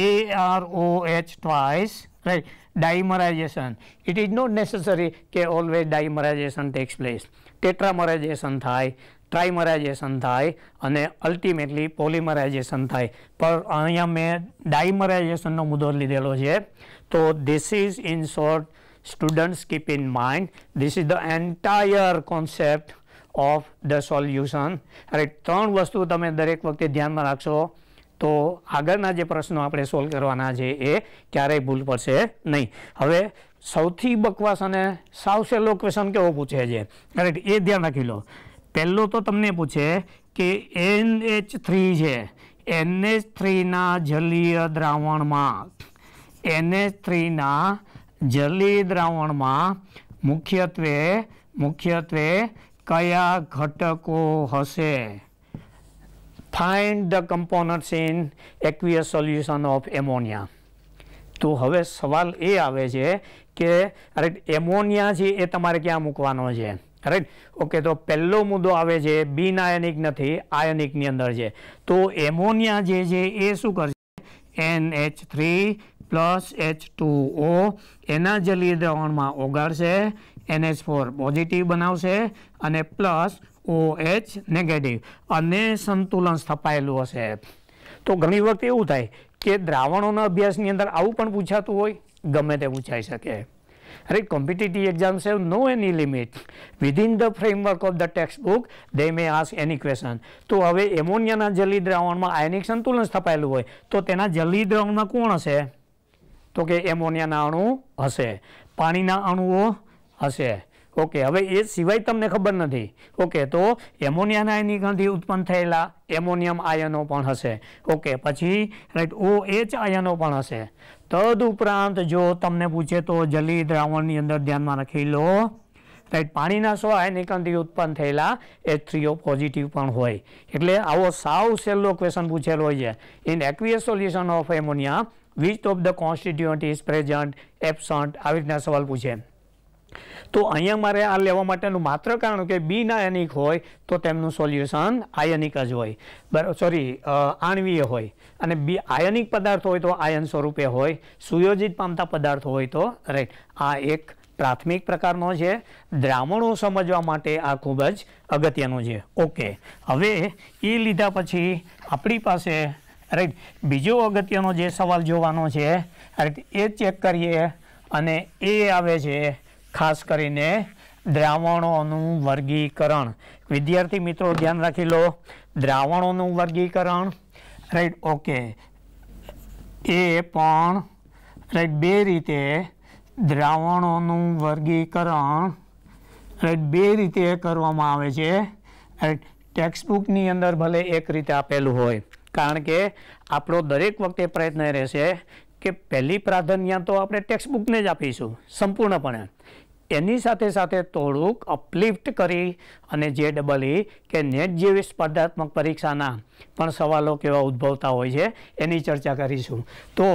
એ R O H twice right dimerization it is not necessary કે always dimerization takes place tetramerization થાય ટ્રાઇમરાઇઝેશન થાય અને અલ્ટિમેટલી પોલિમરાઇઝેશન થાય પણ અહીંયા મેં ડાઇમરાઇઝેશનનો મુદ્દો લીધેલો છે તો this is in short students keep in mind this is the entire concept of the solution અરે ત્રણ વસ્તુ તમે દરેક વખતે ધ્યાનમાં રાખશો તો આગળના જે પ્રશ્નો આપણે સોલ્વ કરવાના છે એ ક્યારેય ભૂલ પડશે નહીં હવે સૌથી બકવાસ અને સાવ સહેલો ક્વેશ્ચન કેવો પૂછે છે કરેક્ટ એ ધ્યાન રાખી લો પહેલો તો તમને પૂછે કે એન એચ થ્રી છે એન એચ થ્રીના જલીય દ્રાવણમાં એનએચ થ્રીના જલીય દ્રાવણમાં મુખ્યત્વે મુખ્યત્વે કયા ઘટકો હશે find the components in aqueous solution of ammonia તો હવે સવાલ એ આવે છે કે અરે એમોનિયા છે એ તમારે ક્યાં મૂકવાનો છે રાઈટ ઓકે તો પહેલો મુદ્દો આવે છે બિન આયનિક નથી આયનિકની અંદર છે તો એમોનિયા જે છે એ શું કરશે N H three plus H two O એના જલીય દ્રવણમાં ઓગાળશે એનએચ ફોર પોઝિટિવ બનાવશે અને પ્લસ ઓ એચ નેગેટિવ અને સંતુલન સ્થપાયેલું હશે તો ઘણી વખત એવું થાય કે દ્રાવણોના અભ્યાસની અંદર આવું પણ પૂછાતું હોય ગમે તે પૂછાઈ શકે Right? Competitive exams have no any limit. Within the framework of the textbook, they may ask any question. તો હવે એમોનિયાના જલી દ્રાવણમાં આયનિક સંતુલન સ્થપાયેલું હોય તો તેના જલી દ્રાવણમાં કોણ હશે તો કે એમોનિયાના અણુ હશે પાણીના અણુઓ હશે ઓકે હવે એ સિવાય તમને ખબર નથી ઓકે તો એમોનિયાના આયનીકરણથી ઉત્પન્ન થયેલા એમોનિયમ આયનો પણ હશે ઓકે પછી રાઈટ ઓ એચ આયનો પણ હશે તદ ઉપરાંત જો તમને પૂછે તો જલી દ્રાવણની અંદર ધ્યાનમાં રાખી લો રાઈટ પાણીના સો આયનીકરણથી ઉત્પન્ન થયેલા એચ થ્રીઓ પોઝિટિવ પણ હોય એટલે આવો સાવ સહેલો ક્વેશ્ચન પૂછેલો હોય છે in aqueous solution of ammonia which of the constituent is present absent આવી રીતના સવાલ પૂછે તો અહીંયા મારે આ લેવા માટેનું માત્ર કારણ કે બિન આયનિક હોય તો તેમનું સોલ્યુશન આયનિક જ હોય બરાબર સોરી આણવીય હોય અને બી આયનિક પદાર્થ હોય તો આયન સ્વરૂપે હોય સુયોજિત પામતા પદાર્થો હોય તો રાઈટ આ એક પ્રાથમિક પ્રકારનો છે દ્રાવણો સમજવા માટે આ ખૂબ જ અગત્યનું છે ઓકે હવે એ લીધા પછી આપણી પાસે રાઈટ બીજો અગત્યનો જે સવાલ જોવાનો છે રાઈટ એ ચેક કરીએ અને એ આવે છે ખાસ કરીને દ્રાવણોનું વર્ગીકરણ વિદ્યાર્થી મિત્રો ધ્યાન રાખી લો દ્રાવણોનું વર્ગીકરણ રાઈટ ઓકે એ પણ રાઈટ બે રીતે દ્રાવણોનું વર્ગીકરણ રાઈટ બે રીતે કરવામાં આવે છે રાઈટ ટેક્સ્ટબુકની અંદર ભલે એક રીતે આપેલું હોય કારણ કે આપણો દરેક વખતે પ્રયત્ન રહેશે કે પહેલી પ્રાધાન્ય તો આપણે ટેક્સ્ટબુકને જ આપીશું સંપૂર્ણપણે એની સાથે સાથે થોડુંક અપલિફ્ટ કરી અને જે ડબલ ઈ e કે નેટ જેવી સ્પર્ધાત્મક પરીક્ષાના પણ સવાલો કેવા ઉદ્ભવતા હોય છે એની ચર્ચા કરીશું તો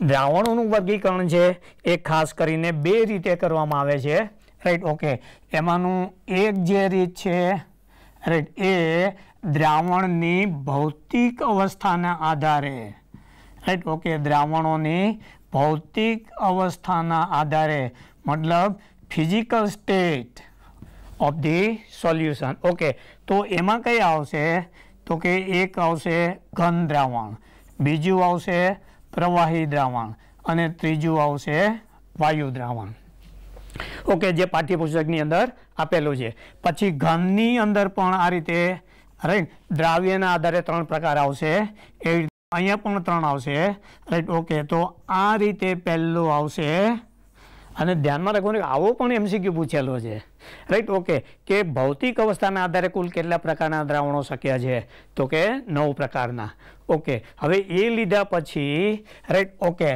દ્રાવણોનું વર્ગીકરણ છે એ ખાસ કરીને બે રીતે કરવામાં આવે છે રાઈટ ઓકે એમાંનું એક જે રીત છે રાઈટ એ દ્રાવણની ભૌતિક અવસ્થાના આધારે રાઈટ ઓકે દ્રાવણોની ભૌતિક અવસ્થાના આધારે મતલબ physical state of the solution okay તો એમાં કઈ આવશે તો કે એક આવશે ઘન દ્રાવણ બીજું આવશે પ્રવાહી દ્રાવણ અને ત્રીજું આવશે વાયુ દ્રાવણ ઓકે જે પાઠ્યપુસ્તકની અંદર આપેલું છે પછી ઘનની અંદર પણ આ રીતે રાઈટ દ્રાવ્યના આધારે ત્રણ પ્રકાર આવશે એ અહીંયા પણ ત્રણ આવશે રાઈટ ઓકે તો આ રીતે પહેલું આવશે અને ધ્યાનમાં રાખવાનું આવો પણ એમસીક્યુ પૂછેલો છે રાઈટ ઓકે કે ભૌતિક અવસ્થાના આધારે કુલ કેટલા પ્રકારના દ્રાવણો શક્ય છે તો કે નવ પ્રકારના ઓકે હવે એ લીધા પછી રાઈટ ઓકે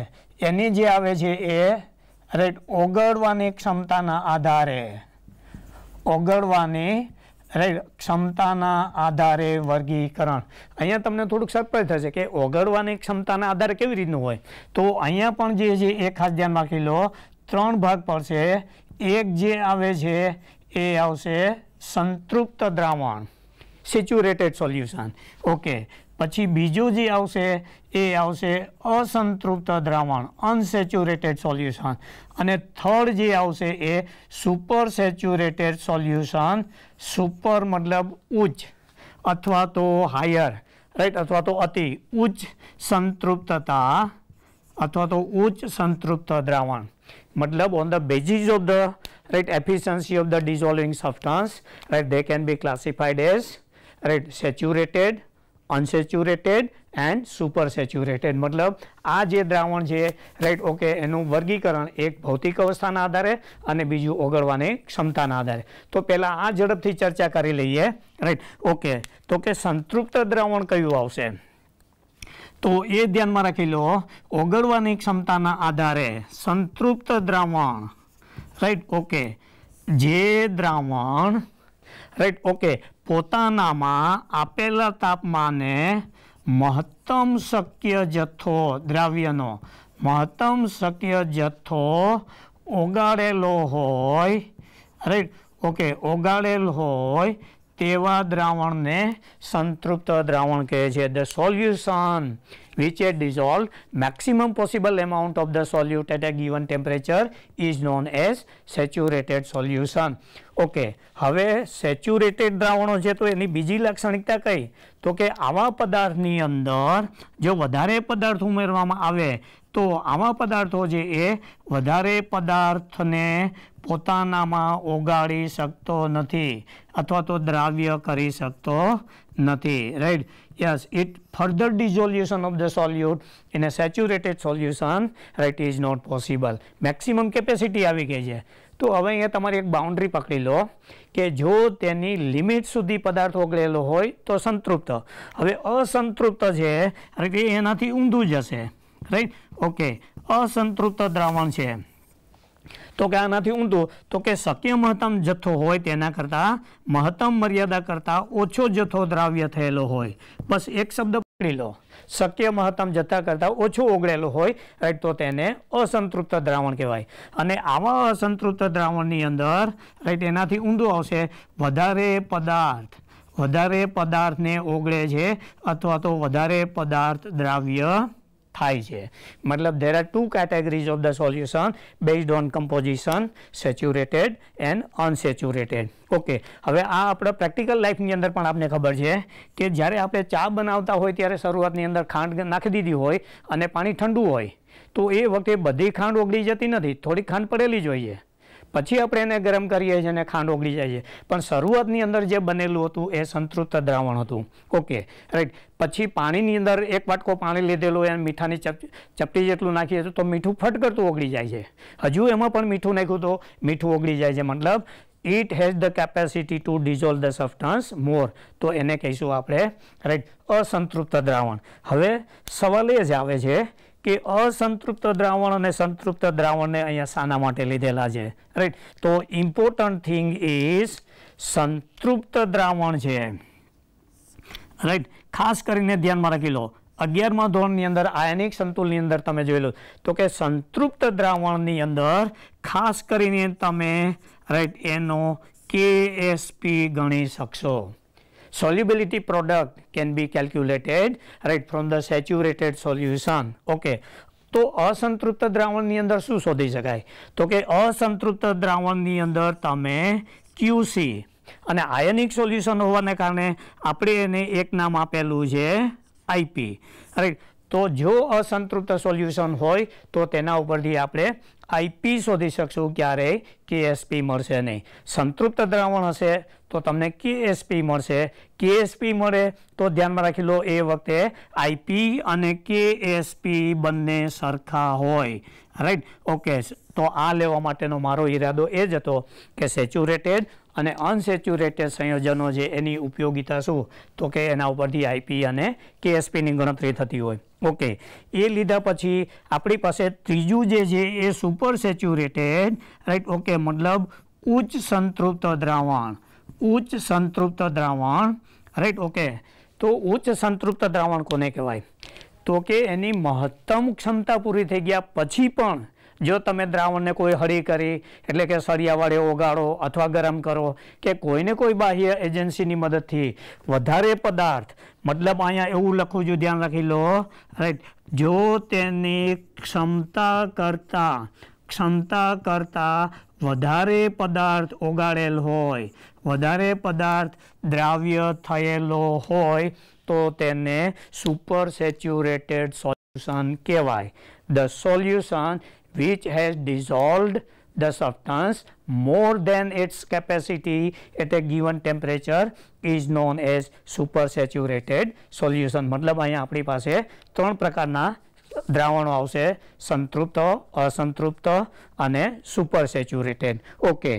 એની જે આવે છે એ રાઈટ ઓગળવાની ક્ષમતાના આધારે ઓગળવાની રાઈટ ક્ષમતાના આધારે વર્ગીકરણ અહીંયા તમને થોડુંક સરપ્રાઈઝ થશે કે ઓગળવાની ક્ષમતાના આધારે કેવી રીતનું હોય તો અહીંયા પણ જે છે એ ખાસ ધ્યાન રાખી લો ત્રણ ભાગ પડશે એક જે આવે છે એ આવશે સંતૃપ્ત દ્રાવણ સેચ્યુરેટેડ સોલ્યુશન ઓકે પછી બીજું જે આવશે એ આવશે અસંતૃપ્ત દ્રાવણ અનસેચ્યુરેટેડ સોલ્યુશન અને થર્ડ જે આવશે એ સુપર સેચ્યુરેટેડ સોલ્યુશન સુપર મતલબ ઉચ્ચ અથવા તો હાયર રાઈટ અથવા તો અતિ ઉચ્ચ સંતૃપ્તતા અથવા તો ઉચ્ચ સંતૃપ્ત દ્રાવણ મતલબ on the basis of the right efficiency of the dissolving substance right they can be classified as right saturated unsaturated and super saturated મતલબ આ જે દ્રાવણ છે રાઈટ ઓકે એનું વર્ગીકરણ એક ભૌતિક અવસ્થાના આધારે અને બીજું ઓગળવાની ક્ષમતાના આધારે તો પહેલાં આ ઝડપથી ચર્ચા કરી લઈએ રાઈટ ઓકે તો કે સંતૃપ્ત દ્રાવણ કયું આવશે તો એ ધ્યાનમાં રાખી લો ઓગળવાની ક્ષમતાના આધારે સંતૃપ્ત દ્રાવણ રાઈટ ઓકે જે દ્રાવણ રાઈટ ઓકે પોતાનામાં આપેલા તાપમાને મહત્તમ શક્ય જથ્થો દ્રાવ્યનો મહત્તમ શક્ય જથ્થો ઓગાળેલો હોય રાઈટ ઓકે ઓગાળેલ હોય તેવા દ્રાવણને સંતૃપ્ત દ્રાવણ કહે છે the solution which a dissolve maximum possible amount of the solute at a given temperature is known as saturated solution okay હવે સેચ્યુરેટેડ દ્રાવણો છે તો એની બીજી લાક્ષણિકતા કઈ તો કે આવા પદાર્થની અંદર જો વધારે પદાર્થ ઉમેરવામાં આવે તો આવા પદાર્થો જે એ વધારે પદાર્થને પોતાનામાં ઓગાળી શકતો નથી અથવા તો દ્રાવ્ય કરી શકતો નથી right yes it further dissolution of the solute in a saturated solution right is not possible maximum capacity આવી ગઈ છે તો હવે અહીંયા તમારી એક બાઉન્ડ્રી પકડી લો કે જો તેની લિમિટ સુધી પદાર્થ ઓગળેલો હોય તો સંતૃપ્ત હવે અસંતૃપ્ત છે એટલે એનાથી ઊંધું જશે રાઈટ ઓકે અસંતૃપ્ત દ્રાવણ છે તો કે આનાથી ઊંધું તો કે શક્ય મહત્તમ જથ્થો હોય તેના કરતાં મહત્તમ મર્યાદા કરતાં ઓછો જથ્થો દ્રાવ્ય થયેલો હોય બસ એક શબ્દ પકડી લો શક્ય મહત્તમ જથ્થા કરતાં ઓછો ઓગળેલો હોય રાઈટ તો તેને અસંતૃપ્ત દ્રાવણ કહેવાય અને આવા અસંતૃપ્ત દ્રાવણની અંદર રાઈટ એનાથી ઊંધું આવશે વધારે પદાર્થ વધારે પદાર્થને ઓગળે છે અથવા તો વધારે પદાર્થ દ્રાવ્ય થાય છે મતલબ there are two categories of the solution based on composition saturated and unsaturated okay હવે આ આપણે પ્રેક્ટિકલ લાઈફની અંદર પણ આપને ખબર છે કે જ્યારે આપણે ચા બનાવતા હોય ત્યારે શરૂઆતની અંદર ખાંડ નાખી દીધી હોય અને પાણી ઠંડુ હોય તો એ વખતે બધી ખાંડ ઓગળી જતી નથી થોડી ખાંડ પડેલી જોઈએ પછી આપણે એને ગરમ કરીએ છીએ અને ખાંડ ઓગળી જાય છે પણ શરૂઆતની અંદર જે બનેલું હતું એ સંતૃપ્ત દ્રાવણ હતું ઓકે રાઈટ પછી પાણીની અંદર એક વાટકો પાણી લીધેલું એને મીઠાની ચપટી જેટલું નાખીએ તો મીઠું ફટ કરતું ઓગળી જાય છે હજુ એમાં પણ મીઠું નાખ્યું તો મીઠું ઓગળી જાય છે મતલબ it has the capacity to dissolve the substance more તો એને કહીશું આપણે રાઈટ અસંતૃપ્ત દ્રાવણ હવે સવાલ એ જ આવે છે કે અસંતૃપ્ત દ્રાવણ અને સંતૃપ્ત દ્રાવણને અહીંયા શાના માટે લીધેલા છે રાઈટ તો ઇમ્પોર્ટન્ટ થિંગ ઇઝ સંતૃપ્ત દ્રાવણ છે રાઈટ ખાસ કરીને ધ્યાનમાં રાખી લો અગિયારમાં ધોરણની અંદર આયનિક સંતુલની અંદર તમે જોઈ લો તો કે સંતૃપ્ત દ્રાવણની અંદર ખાસ કરીને તમે રાઈટ એનો કે એસપી ગણી શકશો solubility product can be calculated right from the saturated solution okay તો અસંતૃપ્ત દ્રાવણની અંદર શું શોધી શકાય તો કે અસંતૃપ્ત દ્રાવણની અંદર તમે ક્યુસી અને આયનિક સોલ્યુશન હોવાને કારણે આપણે એને એક નામ આપેલું છે આઈપી રાઈટ તો જો અસંતૃપ્ત સોલ્યુશન હોય તો તેના ઉપરથી આપણે આઈપી શોધી શકશું ક્યારેય કેએસપી મળશે નહીં સંતૃપ્ત દ્રાવણ હશે તો તમને કેએસપી મળશે કેએસપી મળે તો ધ્યાનમાં રાખી લો એ વખતે આઈપી અને કેએસપી બંને સરખા હોય રાઈટ ઓકે તો આ લેવા માટેનો મારો ઈરાદો એ જ હતો કે સેચ્યુરેટેડ અને અનસેચ્યુરેટેડ સંયોજનો જે એની ઉપયોગિતા શું તો કે એના ઉપરથી આઈપી અને કેએસપીની ગણતરી થતી હોય ઓકે એ લીધા પછી આપણી પાસે ત્રીજું જે છે એ સુપર સેચ્યુરેટેડ રાઈટ ઓકે મતલબ ઉચ્ચ સંતૃપ્ત દ્રાવણ ઉચ્ચ સંતૃપ્ત દ્રાવણ રાઈટ ઓકે તો ઉચ્ચ સંતૃપ્ત દ્રાવણ કોને કહેવાય તો કે એની મહત્તમ ક્ષમતા પૂરી થઈ ગયા પછી પણ જો તમે દ્રાવણને કોઈ હળી કરી એટલે કે સળિયા વડે ઓગાળો અથવા ગરમ કરો કે કોઈને કોઈ બાહ્ય એજન્સીની મદદથી વધારે પદાર્થ મતલબ અહીંયા એવું લખવું જો ધ્યાન રાખી લો રાઈટ જો તેની ક્ષમતા કરતાં ક્ષમતા કરતાં વધારે પદાર્થ ઓગાળેલ હોય વધારે પદાર્થ દ્રાવ્ય થયેલો હોય તો તેને સુપર સેચ્યુરેટેડ સોલ્યુશન કહેવાય the solution which has dissolved the substance more than its capacity at a given temperature is known as supersaturated solution મતલબ અહીંયા આપણી પાસે ત્રણ પ્રકારના દ્રાવણો આવશે સંતૃપ્ત અસંતૃપ્ત અને સુપર સેચ્યુરેટેડ ઓકે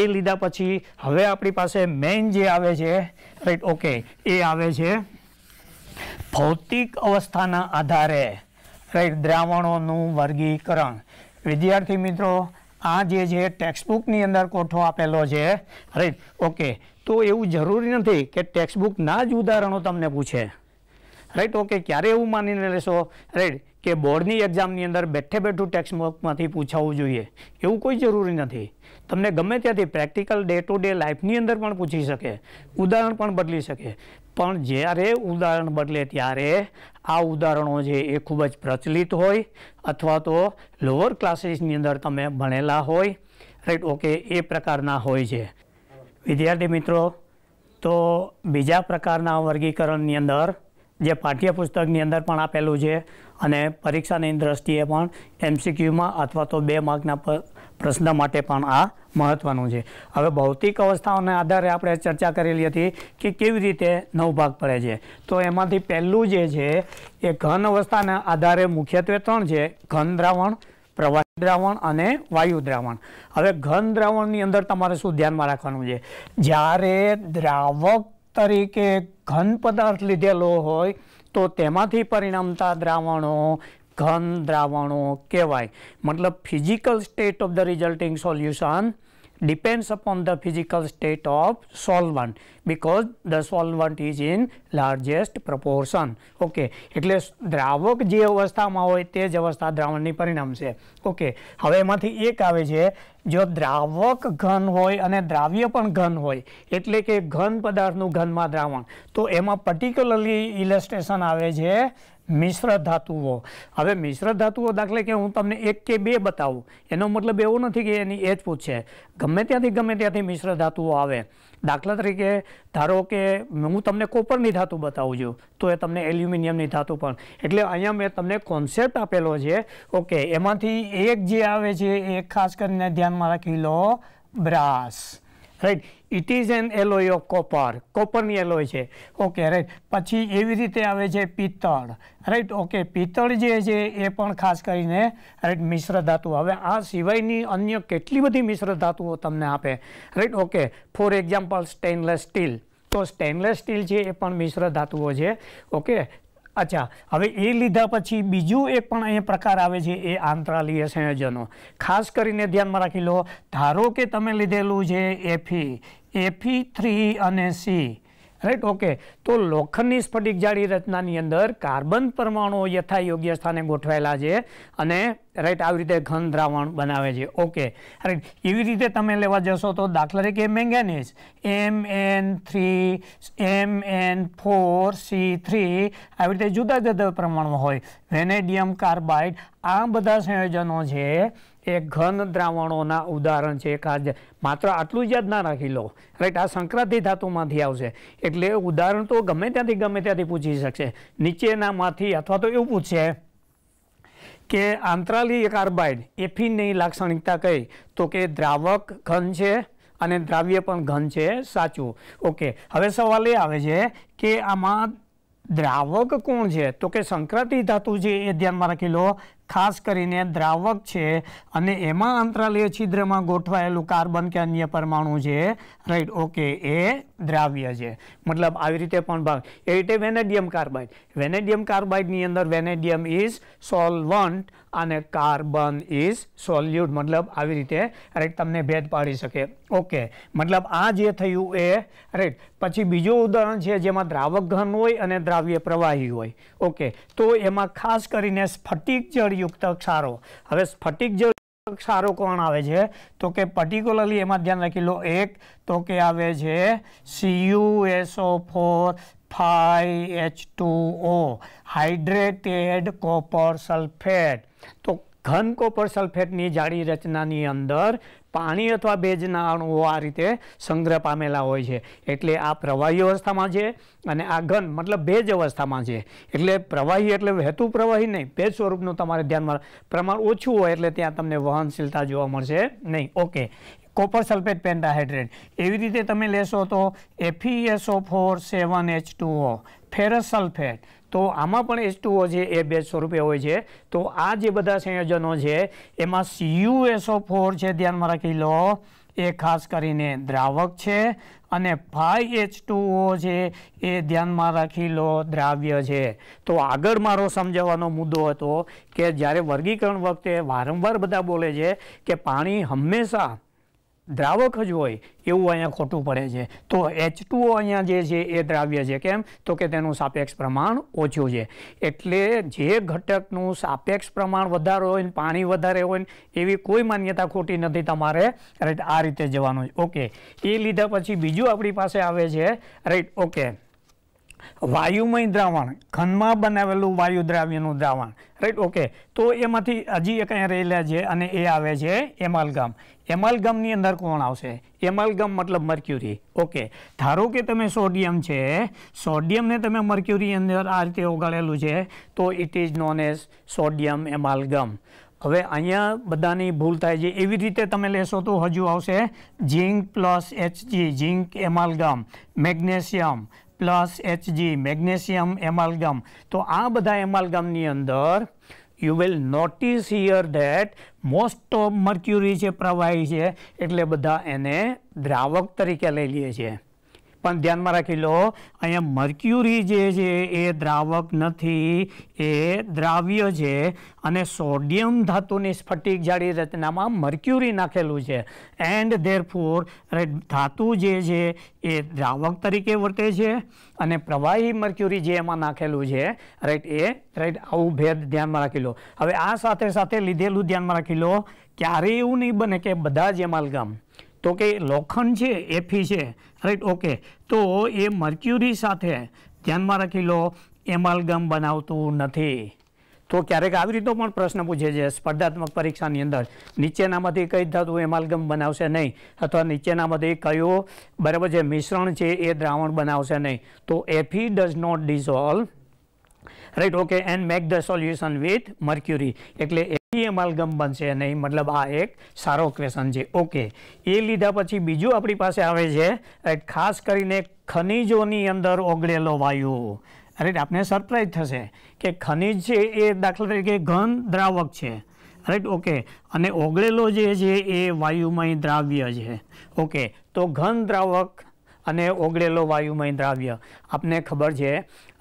એ લીધા પછી હવે આપણી પાસે મેઇન જે આવે છે રાઈટ ઓકે એ આવે છે ભૌતિક અવસ્થાના આધારે રાઈટ દ્રાવણોનું વર્ગીકરણ વિદ્યાર્થી મિત્રો આ જે છે ટેક્સ્ટબુકની અંદર કોઠો આપેલો છે રાઈટ ઓકે તો એવું જરૂરી નથી કે ટેક્સ્ટબુક ના જ ઉદાહરણો તમને પૂછે રાઈટ ઓકે ક્યારે એવું માનીને લેશો રાઈટ કે બોર્ડની એક્ઝામની અંદર બેઠે બેઠું ટેક્સ્ટબુકમાંથી પૂછાવું જોઈએ એવું કોઈ જરૂરી નથી તમને ગમે ત્યાંથી પ્રેક્ટિકલ ડે ટુ ડે લાઈફની અંદર પણ પૂછી શકે ઉદાહરણ પણ બદલી શકે પણ જ્યારે ઉદાહરણ બદલે ત્યારે આ ઉદાહરણો છે એ ખૂબ જ પ્રચલિત હોય અથવા તો લોઅર ક્લાસીસની અંદર તમે ભણેલા હોય રાઈટ ઓકે એ પ્રકારના હોય છે વિદ્યાર્થી મિત્રો તો બીજા પ્રકારના વર્ગીકરણની અંદર જે પાઠ્યપુસ્તકની અંદર પણ આપેલું છે અને પરીક્ષાની દ્રષ્ટિએ પણ એમસીક્યુમાં અથવા તો બે માર્કના પ્રશ્ન માટે પણ આ મહત્વનું છે હવે ભૌતિક અવસ્થાઓને આધારે આપણે ચર્ચા કરેલી હતી કે કેવી રીતે નવ ભાગ પડે છે તો એમાંથી પહેલું જે છે એ ઘન અવસ્થાના આધારે મુખ્યત્વે ત્રણ છે ઘન દ્રાવણ પ્રવાહી દ્રાવણ અને વાયુ દ્રાવણ હવે ઘન દ્રાવણની અંદર તમારે શું ધ્યાનમાં રાખવાનું છે જ્યારે દ્રાવક તરીકે ઘન પદાર્થ લીધેલો હોય તો તેમાંથી પરિણમતા દ્રાવણો ઘન દ્રાવણો કહેવાય મતલબ physical state of the resulting solution depends upon the physical state of solvent because the solvent is in largest proportion okay એટલે દ્રાવક જે અવસ્થામાં હોય તે જ અવસ્થા દ્રાવણની પરિણામ છે ઓકે હવે એમાંથી એક આવે છે જો દ્રાવક ઘન હોય અને દ્રાવ્ય પણ ઘન હોય એટલે કે ઘન પદાર્થનું ઘનમાં દ્રાવણ તો એમાં પર્ટિક્યુલરલી ઇલસ્ટ્રેશન આવે છે મિશ્ર ધાતુઓ હવે મિશ્ર ધાતુઓ દાખલે કે હું તમને એક કે બે બતાવું એનો મતલબ એવો નથી કે એની એ જ પૂછશે ગમે ત્યાંથી ગમે ત્યાંથી મિશ્ર ધાતુઓ આવે દાખલા તરીકે ધારો કે હું તમને કોપરની ધાતુ બતાવું છું તો એ તમને એલ્યુમિનિયમની ધાતુ પણ એટલે અહીંયા મેં તમને કોન્સેપ્ટ આપેલો છે ઓકે એમાંથી એક જે આવે છે એ ખાસ કરીને ધ્યાનમાં રાખી લો brass right it is an alloy of copper કોપરની એલોય છે ઓકે રાઈટ પછી એવી રીતે આવે છે પિત્તળ રાઈટ ઓકે પિત્તળ જે છે એ પણ ખાસ કરીને રાઈટ મિશ્ર ધાતુ હવે આ સિવાયની અન્ય કેટલી બધી મિશ્ર ધાતુઓ તમને આપે right okay for example stainless steel તો સ્ટેનલેસ સ્ટીલ છે એ પણ મિશ્ર ધાતુઓ છે ઓકે અચ્છા હવે એ લીધા પછી બીજું એક પણ અહીંયા પ્રકાર આવે છે એ આંતરાલીય સંયોજનો ખાસ કરીને ધ્યાનમાં રાખી લો ધારો કે તમે લીધેલું છે એફી એફી થ્રી અને સી રાઈટ ઓકે તો લોખંડની સ્ફટિક જાળી રચનાની અંદર કાર્બન પરમાણુઓ યથા યોગ્ય સ્થાને ગોઠવાયેલા છે અને રાઈટ આવી રીતે ઘન દ્રાવણ બનાવે છે ઓકે રાઈટ એવી રીતે તમે લેવા જશો તો દાખલા તરીકે manganese M N three M N four C three આવી રીતે જુદા જુદા પરમાણુ હોય વેનેડિયમ કાર્બાઇડ આ બધા સંયોજનો છે એ ઘન દ્રાવણોના ઉદાહરણ છે એક આજ માત્ર આટલું જ યાદ ના રાખી લો રાઈટ આ સંક્રાંતિ ધાતુમાંથી આવશે એટલે ઉદાહરણ તો ગમે ત્યાંથી ગમે ત્યાંથી પૂછી શકશે નીચેનામાંથી અથવા તો એવું પૂછશે કે આંતરાલી કાર્બાઇડ એફીનની લાક્ષણિકતા કહી તો કે દ્રાવક ઘન છે અને દ્રાવ્ય પણ ઘન છે સાચું ઓકે હવે સવાલ એ આવે છે કે આમાં દ્રાવક કોણ છે તો કે સંક્રાંતિ ધાતુ છે એ ધ્યાનમાં રાખી લો ખાસ કરીને દ્રાવક છે અને એમાં અંતરાલય છિદ્રમાં ગોઠવાયેલું કાર્બન કે અન્ય પરમાણુ છે રાઈટ ઓકે એ દ્રાવ્ય છે મતલબ આવી રીતે પણ ભાગ એ રીતે વેનેડિયમ કાર્બાઇડ વેનેડિયમ કાર્બાઇડની અંદર વેનેડિયમ ઇઝ સોલવન્ટ અને કાર્બન ઇઝ સોલ્યુટ મતલબ આવી રીતે રાઈટ તમને ભેદ પાડી શકે ઓકે મતલબ આ જે થયું એ રાઈટ પછી બીજું ઉદાહરણ છે જેમાં દ્રાવક ઘન હોય અને દ્રાવ્ય પ્રવાહી હોય ઓકે તો એમાં ખાસ કરીને સ્ફટિક જળ યુક્ત ક્ષારો હવે સ્ફટિક જે ક્ષારો કોણ આવે છે તો કે પર્ટિક્યુલરલી એમાં ધ્યાન રાખી લો એક તો કે આવે છે C U S O four five H two O hydrated copper sulphate તો ઘન કોપર સલ્ફેટની જાળી રચનાની અંદર પાણી અથવા ભેજના અણુઓ આ રીતે સંગ્રહ પામેલા હોય છે એટલે આ પ્રવાહી અવસ્થામાં છે અને આ ઘન મતલબ ભેજ અવસ્થામાં છે એટલે પ્રવાહી એટલે હેતુ પ્રવાહી નહીં ભેજ સ્વરૂપનું તમારે ધ્યાનમાં પ્રમાણ ઓછું હોય એટલે ત્યાં તમને વહનશીલતા જોવા મળશે નહીં ઓકે કોપર સલ્ફેટ પેન્ટાહાઇડ્રેટ એવી રીતે તમે લેશો તો Fe S O four seven H two O ferrous sulphate તો આમાં પણ એચ ટુઓ છે એ બે સ્વરૂપે હોય છે તો આ જે બધા સંયોજનો છે એમાં સીયુએસઓ ફોર છે ધ્યાનમાં રાખી લો એ ખાસ કરીને દ્રાવક છે અને ફાઈ એચ ટુઓ છે એ ધ્યાનમાં રાખી લો દ્રાવ્ય છે તો આગળ મારો સમજાવવાનો મુદ્દો હતો કે જ્યારે વર્ગીકરણ વખતે વારંવાર બધા બોલે છે કે પાણી હંમેશા દ્રાવક જ હોય એવું અહીંયા ખોટું પડે છે તો એચ ટુ અહીંયા જે છે એ દ્રાવ્ય છે કેમ તો કે તેનું સાપેક્ષ પ્રમાણ ઓછું છે એટલે જે ઘટકનું સાપેક્ષ પ્રમાણ વધારે હોય ને પાણી વધારે હોય ને એવી કોઈ માન્યતા ખોટી નથી તમારે રાઈટ આ રીતે જવાનું ઓકે એ લીધા પછી બીજું આપણી પાસે આવે છે રાઈટ ઓકે વાયુમય દ્રાવણ ઘનમાં બનાવેલું વાયુ દ્રાવ્યનું દ્રાવણ રાઈટ ઓકે તો એમાંથી હજી એ કંઈ રહેલા છે અને એ આવે છે એમાલગામ એમાલગામની અંદર કોણ આવશે એમાલગામ મતલબ મર્ક્યુરી ઓકે ધારો કે તમે સોડિયમ છે સોડિયમને તમે મર્ક્યુરી અંદર આ રીતે ઓગાળેલું છે તો it is known as sodium amalgam હવે અહીંયા બધાની ભૂલ થાય છે એવી રીતે તમે લેશો તો હજુ આવશે zinc plus H G zinc amalgam magnesium plus H G magnesium amalgam તો આ બધા એમાલગમની અંદર you will notice here that most of mercury છે પ્રવાહી છે એટલે બધા એને દ્રાવક તરીકે લઈ લઈએ છીએ પણ ધ્યાનમાં રાખી લો અહીંયા મર્ક્યુરી જે છે એ દ્રાવક નથી એ દ્રાવ્ય છે અને સોડિયમ ધાતુની સ્ફટિક જાળી રચનામાં મર્ક્યુરી નાખેલું છે એન્ડ ધેરફોર ધાતુ જે છે એ દ્રાવક તરીકે વર્તે છે અને પ્રવાહી મર્ક્યુરી જે એમાં નાખેલું છે રાઈટ એ રાઈટ આવું ભેદ ધ્યાનમાં રાખી લો હવે આ સાથે સાથે લીધેલું ધ્યાનમાં રાખી લો ક્યારેય એવું નહીં બને કે બધા જ એમાલગામ તો કે લોખંડ છે એફી છે રાઈટ ઓકે તો એ મર્ક્યુરી સાથે ધ્યાનમાં રાખી લો એમાલગમ બનાવતું નથી તો ક્યારેક આવી રીતનો પણ પ્રશ્ન પૂછે છે સ્પર્ધાત્મક પરીક્ષાની અંદર નીચેનામાંથી કઈ ધાતુ એમાલગમ બનાવશે નહીં અથવા નીચેનામાંથી કયો બરાબર છે મિશ્રણ છે એ દ્રાવણ બનાવશે નહીં તો Fe does not dissolve right okay and make the solution with mercury એટલે એ એમાલગમ બનશે નહીં મતલબ આ એક સારો ક્વેશ્ચન છે ઓકે એ લીધા પછી બીજું આપણી પાસે આવે છે રાઈટ ખાસ કરીને ખનીજોની અંદર ઓગળેલો વાયુ રાઈટ આપને સરપ્રાઈઝ થશે કે ખનીજ છે એ દાખલા તરીકે ઘન દ્રાવક છે રાઈટ ઓકે અને ઓગળેલો જે છે એ વાયુમય દ્રાવ્ય છે ઓકે તો ઘન દ્રાવક અને ઓગળેલો વાયુમય દ્રાવ્ય આપને ખબર છે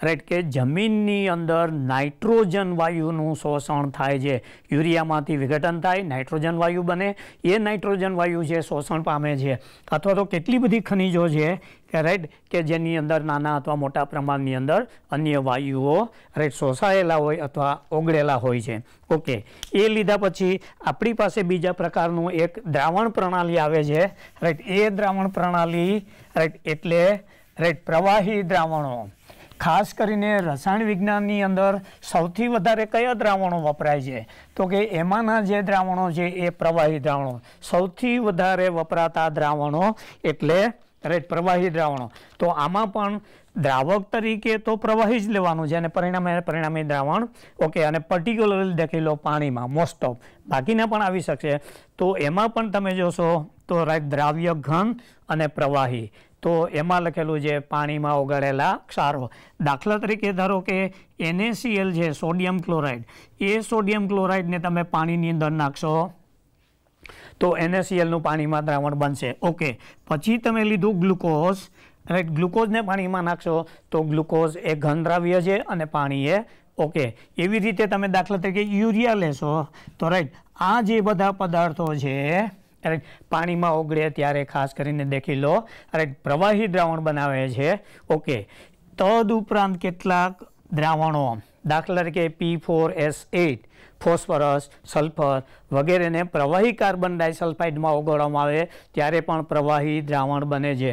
રાઈટ કે જમીનની અંદર નાઇટ્રોજન વાયુનું શોષણ થાય છે યુરિયામાંથી વિઘટન થાય નાઇટ્રોજન વાયુ બને એ નાઇટ્રોજન વાયુ છે શોષણ પામે છે અથવા તો કેટલી બધી ખનિજો છે કે રાઈટ કે જેની અંદર નાના અથવા મોટા પ્રમાણની અંદર અન્ય વાયુઓ રાઈટ શોષાયેલા હોય અથવા ઓગળેલા હોય છે ઓકે એ લીધા પછી આપણી પાસે બીજા પ્રકારનું એક દ્રાવણ પ્રણાલી આવે છે રાઈટ એ દ્રાવણ પ્રણાલી રાઈટ એટલે રાઈટ પ્રવાહી દ્રાવણો ખાસ કરીને રસાયણ વિજ્ઞાનની અંદર સૌથી વધારે કયા દ્રાવણો વપરાય છે તો કે એમાંના જે દ્રાવણો છે એ પ્રવાહી દ્રાવણો સૌથી વધારે વપરાતા દ્રાવણો એટલે રાઈટ પ્રવાહી દ્રાવણો તો આમાં પણ દ્રાવક તરીકે તો પ્રવાહી જ લેવાનું છે અને પરિણામે પરિણામી દ્રાવણ ઓકે અને પર્ટિક્યુલરલી દેખી લો પાણીમાં મોસ્ટ ઓફ બાકીના પણ આવી શકશે તો એમાં પણ તમે જોશો તો રાઈટ દ્રાવ્ય ઘન અને પ્રવાહી તો એમાં લખેલું છે પાણીમાં ઓગાળેલા ક્ષારો દાખલા તરીકે ધારો કે એનએસીએલ છે સોડિયમ ક્લોરાઇડ એ સોડિયમ ક્લોરાઇડને તમે પાણીની અંદર નાખશો તો એનએસીએલનું પાણીમાં દ્રાવણ બનશે ઓકે પછી તમે લીધું ગ્લુકોઝ રાઈટ ગ્લુકોઝને પાણીમાં નાખશો તો ગ્લુકોઝ એ ઘનદ્રાવ્ય છે અને પાણી એ ઓકે એવી રીતે તમે દાખલા તરીકે યુરિયા લેશો તો રાઈટ આ જે બધા પદાર્થો છે અરે પાણીમાં ઓગળે ત્યારે ખાસ કરીને દેખી લો અરે પ્રવાહી દ્રાવણ બનાવે છે ઓકે તદ ઉપરાંત કેટલાક દ્રાવણો દાખલા તરીકે P four S eight phosphorus sulphur વગેરેને પ્રવાહી કાર્બન ડાયસલ્ફાઇડમાં ઓગળવામાં આવે ત્યારે પણ પ્રવાહી દ્રાવણ બને છે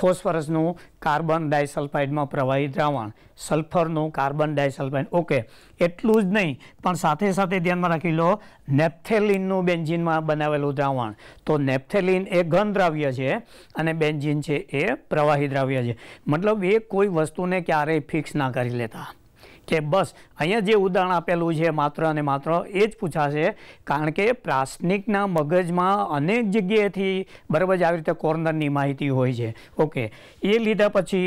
ફોસ્ફરસનું કાર્બન ડાયસલ્ફાઇડમાં પ્રવાહી દ્રાવણ સલ્ફરનું કાર્બન ડાયસલ્ફાઇડ ઓકે એટલું જ નહીં પણ સાથે સાથે ધ્યાનમાં રાખી લો નેપ્થેલિનનું બેન્ઝિનમાં બનાવેલું દ્રાવણ તો નેપ્થેલિન એ ઘન દ્રાવ્ય છે અને બેન્ઝિન છે એ પ્રવાહી દ્રાવ્ય છે મતલબ એ કોઈ વસ્તુને ક્યારેય ફિક્સ ના કરી લેતા કે બસ અહીંયા જે ઉદાહરણ આપેલું છે માત્ર અને માત્ર એ જ પૂછાશે કારણ કે પ્રાસનિકના મગજમાં અનેક જગ્યાએથી બરાબર આવી રીતે કોર્નરની માહિતી હોય છે ઓકે એ લીધા પછી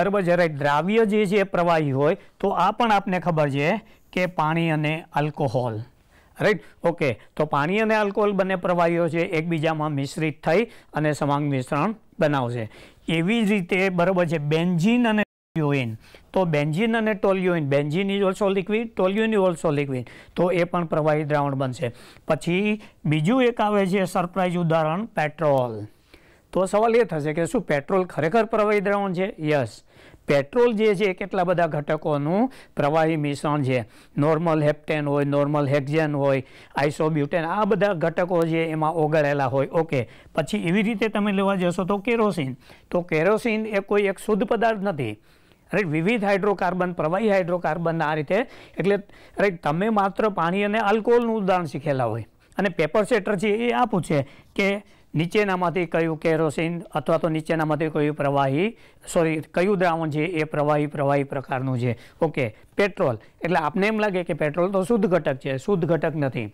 બરાબર જ્યારે દ્રાવ્ય જે છે પ્રવાહી હોય તો આ પણ આપને ખબર છે કે પાણી અને આલ્કોહોલ રાઈટ ઓકે તો પાણી અને આલ્કોહોલ બંને પ્રવાહીઓ છે એકબીજામાં મિશ્રિત થઈ અને સમાંગ મિશ્રણ બનાવશે એવી જ રીતે બરાબર છે બેન્ઝીન અને ટોલ્યુઇન તો બેન્ઝિન અને toluene benzene is also liquid toluene is also liquid તો એ પણ પ્રવાહી દ્રાવણ બનશે પછી બીજું એક આવે છે સરપ્રાઇઝ ઉદાહરણ પેટ્રોલ તો સવાલ એ થશે કે શું પેટ્રોલ ખરેખર પ્રવાહી દ્રાવણ છે યસ પેટ્રોલ જે છે એ કેટલા બધા ઘટકોનું પ્રવાહી મિશ્રણ છે નોર્મલ હેપ્ટેન હોય નોર્મલ હેક્ઝેન હોય આઈસોબ્યુટેન આ બધા ઘટકો જે એમાં ઓગળેલા હોય ઓકે પછી એવી રીતે તમે લેવા જશો તો કેરોસીન તો કેરોસીન એ કોઈ એક શુદ્ધ પદાર્થ નથી રાઈટ વિવિધ હાઇડ્રોકાર્બન પ્રવાહી હાઇડ્રોકાર્બન આ રીતે એટલે રાઈટ તમે માત્ર પાણી અને આલ્કોહોલનું ઉદાહરણ શીખેલા હોય અને પેપર સેટર છે એ આ પૂછે કે નીચેનામાંથી કયું કેરોસીન અથવા તો નીચેનામાંથી કયું પ્રવાહી સોરી કયું દ્રાવણ છે એ પ્રવાહી પ્રવાહી પ્રકારનું છે ઓકે પેટ્રોલ એટલે આપને એમ લાગે કે પેટ્રોલ તો શુદ્ધ ઘટક છે શુદ્ધ ઘટક નથી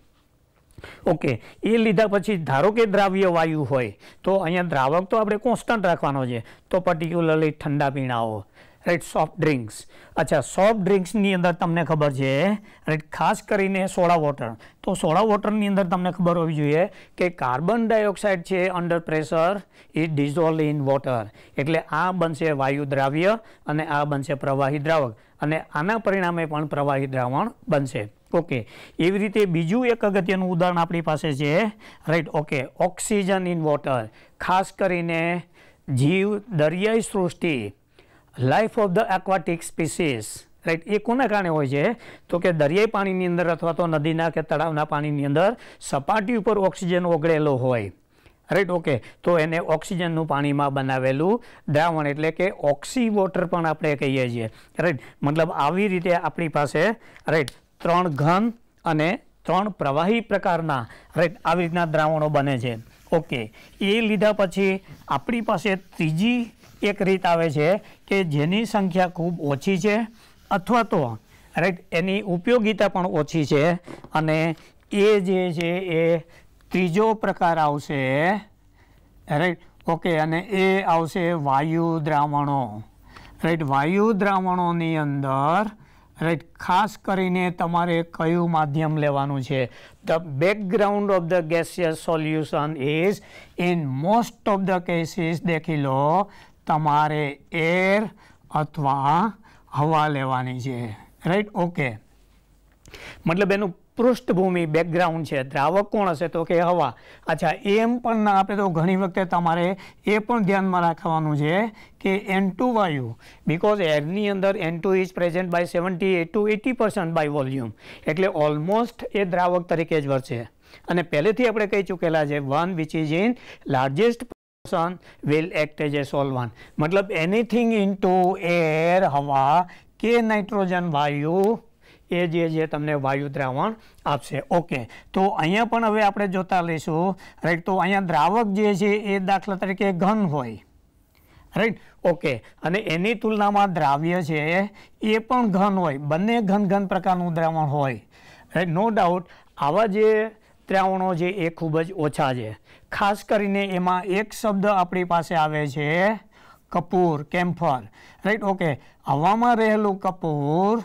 ઓકે એ લીધા પછી ધારો કે દ્રાવ્ય વાયુ હોય તો અહીંયા દ્રાવક તો આપણે કોન્સ્ટન્ટ રાખવાનો છે તો પર્ટિક્યુલરલી ઠંડા પીણાઓ રાઈટ સોફ્ટ ડ્રિંક્સ અચ્છા સોફ્ટ ડ્રિંક્સની અંદર તમને ખબર છે રાઈટ ખાસ કરીને સોડા વોટર તો સોડા વોટરની અંદર તમને ખબર હોવી જોઈએ કે કાર્બન ડાયોક્સાઇડ છે under pressure is dissolve in water એટલે આ બનશે વાયુ દ્રાવ્ય અને આ બનશે પ્રવાહી દ્રાવક અને આના પરિણામે પણ પ્રવાહી દ્રાવણ બનશે ઓકે એવી રીતે બીજું એક અગત્યનું ઉદાહરણ આપણી પાસે છે right okay oxygen in water ખાસ કરીને જીવ દરિયાઈ સૃષ્ટિ life of the aquatic species right એ કોના કારણે હોય છે તો કે દરિયાઈ પાણીની અંદર અથવા તો નદીના કે તળાવના પાણીની અંદર સપાટી ઉપર ઓક્સિજન ઓગળેલો હોય રાઈટ ઓકે તો એને ઓક્સિજનનું પાણીમાં બનાવેલું દ્રાવણ એટલે કે ઓક્સી વોટર પણ આપણે કહીએ છીએ રાઈટ મતલબ આવી રીતે આપણી પાસે રાઈટ ત્રણ ઘન અને ત્રણ પ્રવાહી પ્રકારના રાઈટ આવી રીતના દ્રાવણો બને છે ઓકે એ લીધા પછી આપણી પાસે ત્રીજી એક રીત આવે છે કે જેની સંખ્યા ખૂબ ઓછી છે અથવા તો રાઈટ એની ઉપયોગીતા પણ ઓછી છે અને એ જે છે એ ત્રીજો પ્રકાર આવશે રાઈટ ઓકે અને એ આવશે વાયુ દ્રાવણો રાઈટ વાયુ દ્રાવણોની અંદર રાઈટ ખાસ કરીને તમારે કયું માધ્યમ લેવાનું છે the background of the gaseous solution is in most of the cases દેખી લો તમારે એર અથવા હવા લેવાની છે રાઈટ ઓકે મતલબ એનું પૃષ્ઠભૂમિ બેકગ્રાઉન્ડ છે દ્રાવક કોણ હશે તો કે હવા અચ્છા એમ પણ ના આપે તો ઘણી વખતે તમારે એ પણ ધ્યાનમાં રાખવાનું છે કે એન ટુ વાયુ બિકોઝ એરની અંદર N two is present by seventy eight to eighty percent by volume એટલે ઓલમોસ્ટ એ દ્રાવક તરીકે જ વર્ષે અને પહેલેથી આપણે કહી ચૂકેલા છે one which is in largest will act as a solvent મતલબ anything into air હવા કે નાઇટ્રોજન વાયુ એ જે જે તમને વાયુ દ્રાવણ આપશે ઓકે તો અહીંયા પણ હવે આપણે જોતા લઈશું રાઈટ તો અહીંયા દ્રાવક જે છે એ દાખલા તરીકે ઘન હોય રાઈટ ઓકે અને એની તુલનામાં દ્રાવ્ય છે એ પણ ઘન હોય બંને ઘન ઘન પ્રકારનું દ્રાવણ હોય રાઈટ નો ડાઉટ આવા જે ત્રાવણો છે એ ખૂબ જ ઓછા છે ખાસ કરીને એમાં એક શબ્દ આપણી પાસે આવે છે કપૂર કેમ્ફર રાઈટ ઓકે હવામાં રહેલું કપૂર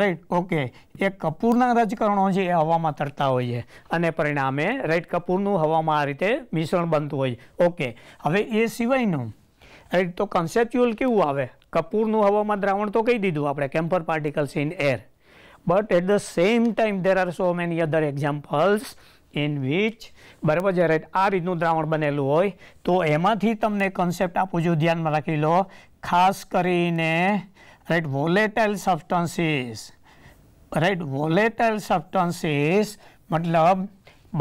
રાઈટ ઓકે એ કપૂરના રજકરણો છે એ હવામાં તરતા હોય છે અને પરિણામે રાઈટ કપૂરનું હવામાં આ રીતે મિશ્રણ બનતું હોય ઓકે હવે એ સિવાયનું રાઈટ તો કન્સેપ્ચ્યુઅલ કેવું આવે કપૂરનું હવામાં દ્રાવણ તો કહી દીધું આપણે camphor particles in air but at the same time there are so many other examples in which બરાબર જ્યારે આ રીતનું દ્રાવણ બનેલું હોય તો એમાંથી તમને કન્સેપ્ટ આપું છું ધ્યાનમાં રાખી લો ખાસ કરીને right volatile substances right volatile substances મતલબ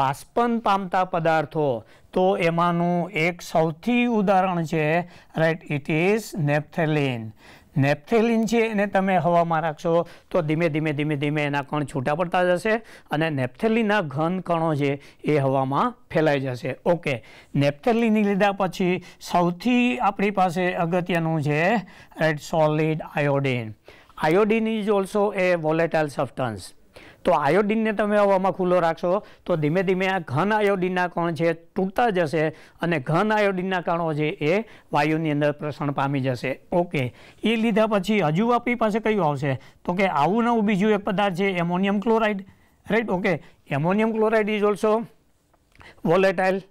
બાષ્પન પામતા પદાર્થો તો એમાંનું એક સૌથી ઉદાહરણ છે right it is naphthalene naphthalene છે એને તમે હવામાં રાખશો તો ધીમે ધીમે ધીમે ધીમે એના કણ છૂટા પડતા જશે અને નેપથેલિનના ઘન કણો છે એ હવામાં ફેલાઈ જશે ઓકે નેપ્થેલિન લીધા પછી સૌથી આપણી પાસે અગત્યનું છે right solid iodine iodine is also a volatile substance તો આયોડિનને તમે હવામાં ખુલ્લો રાખશો તો ધીમે ધીમે આ ઘન આયોડિનના કણ છે તૂટતા જશે અને ઘન આયોડિનના કણો છે એ વાયુની અંદર પ્રસરણ પામી જશે ઓકે એ લીધા પછી હજુ આપણી પાસે કયું આવશે તો કે આવું નવું બીજું એક પદાર્થ છે ammonium chloride right okay ammonium chloride is also volatile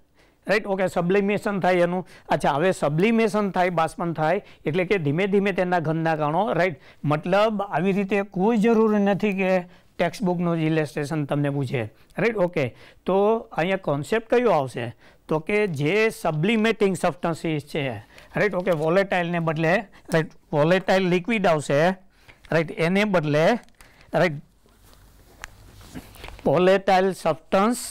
right okay sublimation થાય એનું અચ્છા હવે સબ્લિમેશન થાય બાષ્પન થાય એટલે કે ધીમે ધીમે તેના ઘનના કણો રાઈટ મતલબ આવી રીતે કોઈ જરૂર નથી કે ટેક્સ્ટબુકનું જ ઇલેસ્ટ્રેશન તમને પૂછે રાઈટ ઓકે તો અહીંયા કોન્સેપ્ટ કયો આવશે તો કે જે સબ્લિમેટિંગ સબસ્ટન્સીસ છે રાઈટ ઓકે વોલેટાઇલને બદલે રાઈટ વોલેટાઇલ લિક્વિડ આવશે રાઈટ એને બદલે રાઈટ વોલેટાઇલ સબસ્ટન્સ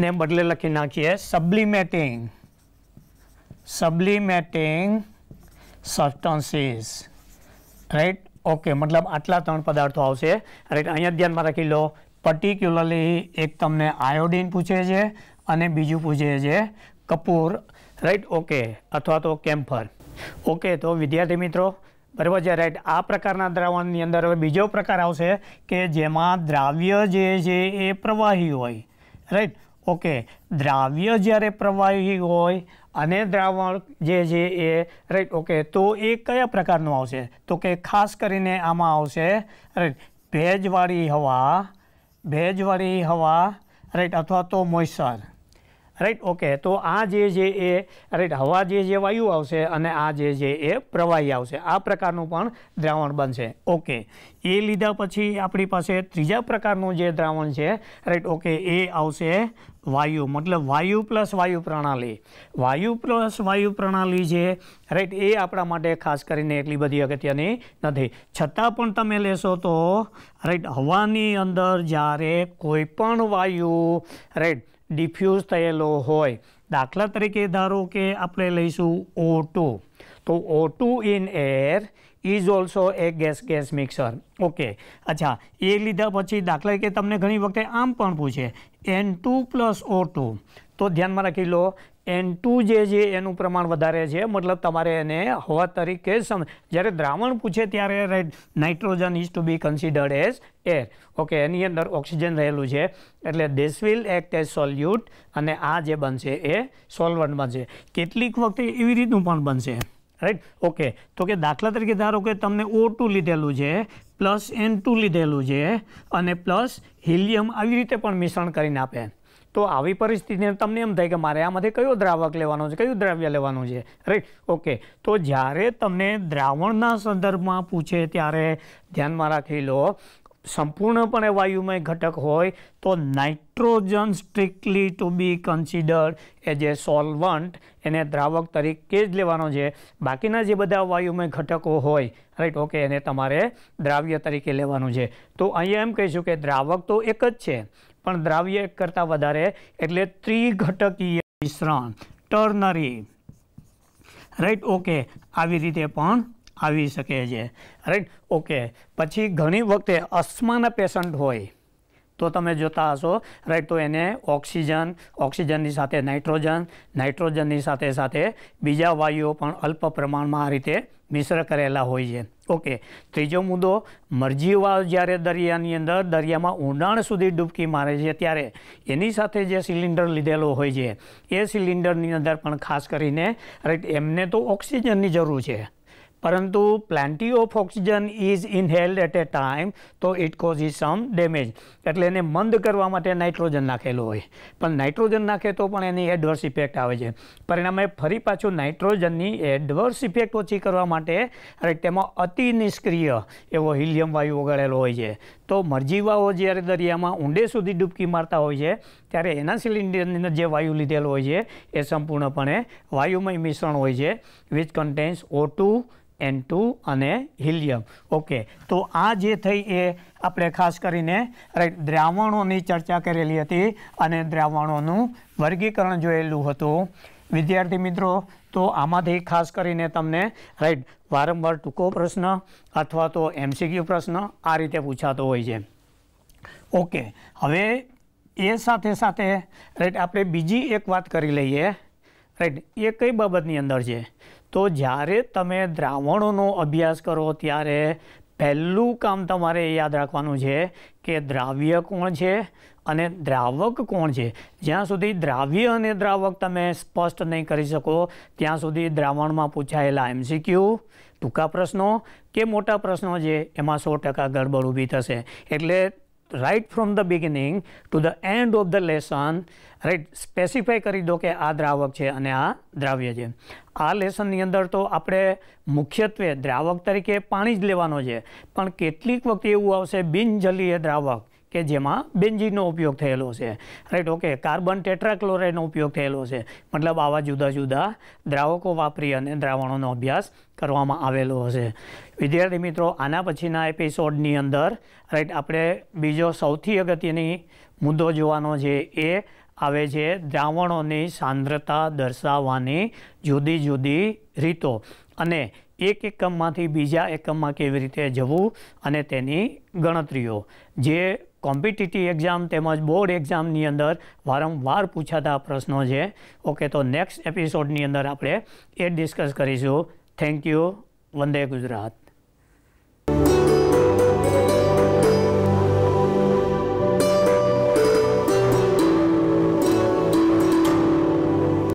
ને બદલે લખી નાખીએ sublimating sublimating substances right okay મતલબ આટલા ત્રણ પદાર્થો આવશે રાઈટ અહીંયા ધ્યાનમાં રાખી લો પર્ટિક્યુલરલી એક તમને આયોડિન પૂછે છે અને બીજું પૂછે છે કપૂર રાઈટ ઓકે અથવા તો કેમ્ફર ઓકે તો વિદ્યાર્થી મિત્રો બરાબર છે રાઈટ આ પ્રકારના દ્રાવણની અંદર હવે બીજો પ્રકાર આવશે કે જેમાં દ્રાવ્ય જે છે એ પ્રવાહી હોય રાઈટ ઓકે દ્રાવ્ય જ્યારે પ્રવાહી હોય અને દ્રાવણ જે છે એ રાઈટ ઓકે તો એ કયા પ્રકારનું આવશે તો કે ખાસ કરીને આમાં આવશે રાઈટ ભેજવાળી હવા ભેજવાળી હવા રાઈટ અથવા તો મોઇસ્ચર રાઈટ ઓકે તો આ જે છે એ રાઈટ હવા જે છે વાયુ આવશે અને આ જે છે એ પ્રવાહી આવશે આ પ્રકારનું પણ દ્રાવણ બનશે ઓકે એ લીધા પછી આપણી પાસે ત્રીજા પ્રકારનું જે દ્રાવણ છે રાઈટ ઓકે એ આવશે વાયુ મતલબ વાયુ પ્લસ વાયુ પ્રણાલી વાયુ પ્લસ વાયુ પ્રણાલી છે રાઈટ એ આપણા માટે ખાસ કરીને એટલી બધી અગત્યની નથી છતાં પણ તમે લેશો તો રાઈટ હવાની અંદર જ્યારે કોઈ પણ વાયુ રાઈટ ડિફ્યુઝ થયેલો હોય દાખલા તરીકે ધારો કે આપણે લઈશું ઓ તો O in air is also a gas gas mixture okay અચ્છા એ લીધા પછી દાખલા કે તમને ઘણી વખતે આમ પણ પૂછે N two plus O two તો ધ્યાનમાં રાખી લો એન ટુ જે છે એનું પ્રમાણ વધારે છે મતલબ તમારે એને હવા તરીકે સમ જ્યારે દ્રાવણ પૂછે ત્યારે right nitrogen is to be considered as air okay એની અંદર ઓક્સિજન રહેલું છે એટલે this will act as solute અને આ જે બનશે એ સોલ્વન્ટ બનશે કેટલીક વખતે એવી રીતનું પણ બનશે રાઈટ ઓકે તો કે દાખલા તરીકે ધારો કે તમને ઓ ટુ લીધેલું છે પ્લસ એન ટુ લીધેલું છે અને પ્લસ હિલિયમ આવી રીતે પણ મિશ્રણ કરીને આપે તો આવી પરિસ્થિતિને તમને એમ થાય કે મારે આમાંથી કયો દ્રાવક લેવાનો છે કયું દ્રાવ્ય લેવાનું છે રાઈટ ઓકે તો જ્યારે તમને દ્રાવણના સંદર્ભમાં પૂછે ત્યારે ધ્યાનમાં રાખી લો સંપૂર્ણપણે વાયુમય ઘટક હોય તો nitrogen strictly to be considered as a solvent એને દ્રાવક તરીકે જ લેવાનો છે બાકીના જે બધા વાયુમય ઘટકો હોય રાઈટ ઓકે એને તમારે દ્રાવ્ય તરીકે લેવાનું છે તો અહીંયા એમ કહીશું કે દ્રાવક તો એક જ છે પણ દ્રાવ્ય એક કરતાં વધારે એટલે ત્રિઘટકીય મિશ્રણ ટર્નરી રાઈટ ઓકે આવી રીતે પણ આવી શકે છે રાઈટ ઓકે પછી ઘણી વખતે અસ્થમાના પેશન્ટ હોય તો તમે જોતા હશો રાઈટ તો એને ઓક્સિજન ઓક્સિજનની સાથે નાઇટ્રોજન નાઇટ્રોજનની સાથે સાથે બીજા વાયુઓ પણ અલ્પ પ્રમાણમાં આ રીતે મિશ્ર કરેલા હોય છે ઓકે ત્રીજો મુદ્દો મરજીવાળ જ્યારે દરિયાની અંદર દરિયામાં ઊંડાણ સુધી ડૂબકી મારે છે ત્યારે એની સાથે જે સિલિન્ડર લીધેલો હોય છે એ સિલિન્ડરની અંદર પણ ખાસ કરીને રાઈટ એમને તો ઓક્સિજનની જરૂર છે પરંતુ plenty of oxygen is inhaled at a time તો it cause causes some damage એટલે એને મંદ કરવા માટે નાઇટ્રોજન નાખેલું હોય પણ નાઇટ્રોજન નાખે તો પણ એની એડવર્સ ઇફેક્ટ આવે છે પરિણામે ફરી પાછું નાઇટ્રોજનની એડવર્સ ઇફેક્ટ ઓછી કરવા માટે તેમાં અતિ નિષ્ક્રિય એવો હિલિયમ વાયુ ઓગાળેલો હોય છે તો મરજીવાઓ જ્યારે દરિયામાં ઊંડે સુધી ડૂબકી મારતા હોય છે ત્યારે એના સિલિન્ડરની અંદર જે વાયુ લીધેલો હોય છે એ સંપૂર્ણપણે વાયુમય મિશ્રણ હોય છે with contents O N two અને હિલિયમ ઓકે તો આ જે થઈ એ આપણે ખાસ કરીને રાઈટ દ્રાવણોની ચર્ચા કરેલી હતી અને દ્રાવણોનું વર્ગીકરણ જોયેલું હતું વિદ્યાર્થી મિત્રો તો આમાંથી ખાસ કરીને તમને રાઈટ વારંવાર ટૂંકો પ્રશ્ન અથવા તો એમસીક્યુ પ્રશ્ન આ રીતે પૂછાતો હોય છે ઓકે હવે એ સાથે સાથે રાઈટ આપણે બીજી એક વાત કરી લઈએ રાઈટ એ કઈ બાબતની અંદર છે તો જ્યારે તમે દ્રાવણોનો અભ્યાસ કરો ત્યારે પહેલું કામ તમારે યાદ રાખવાનું છે કે દ્રાવ્ય કોણ છે અને દ્રાવક કોણ છે જ્યાં સુધી દ્રાવ્ય અને દ્રાવક તમે સ્પષ્ટ નહીં કરી શકો ત્યાં સુધી દ્રાવણમાં પૂછાયેલા એમસીક્યુ ટૂંકા પ્રશ્નો કે મોટા પ્રશ્નો છે એમાં સો ટકા ગડબડ ઊભી થશે એટલે right from the beginning to the end of the lesson right specify કરી દો કે આ દ્રાવક છે અને આ દ્રાવ્ય છે આ લેસનની અંદર તો આપણે મુખ્યત્વે દ્રાવક તરીકે પાણી જ લેવાનો છે પણ કેટલીક વખત એવું આવશે બિનજલીય દ્રાવક કે જેમાં બેન્જીનનો ઉપયોગ થયેલો છે રાઈટ ઓકે કાર્બન ટેટ્રાક્લોરાઇડનો ઉપયોગ થયેલો છે મતલબ આવા જુદા જુદા દ્રાવકો વાપરી અને દ્રાવણોનો અભ્યાસ કરવામાં આવેલો હશે વિદ્યાર્થી મિત્રો આના પછીના એપિસોડની અંદર રાઈટ આપણે બીજો સૌથી અગત્યની મુદ્દો જોવાનો છે એ આવે છે દ્રાવણોની સાંદ્રતા દર્શાવવાની જુદી જુદી રીતો અને એક એકમમાંથી બીજા એકમમાં કેવી રીતે જવું અને તેની ગણતરીઓ જે કોમ્પિટિટિવ એક્ઝામ તેમજ બોર્ડ એક્ઝામની અંદર વારંવાર પૂછાતા પ્રશ્નો છે ઓકે તો નેક્સ્ટ એપિસોડની અંદર આપણે એ ડિસ્કસ કરીશું થેન્ક યુ વંદે ગુજરાત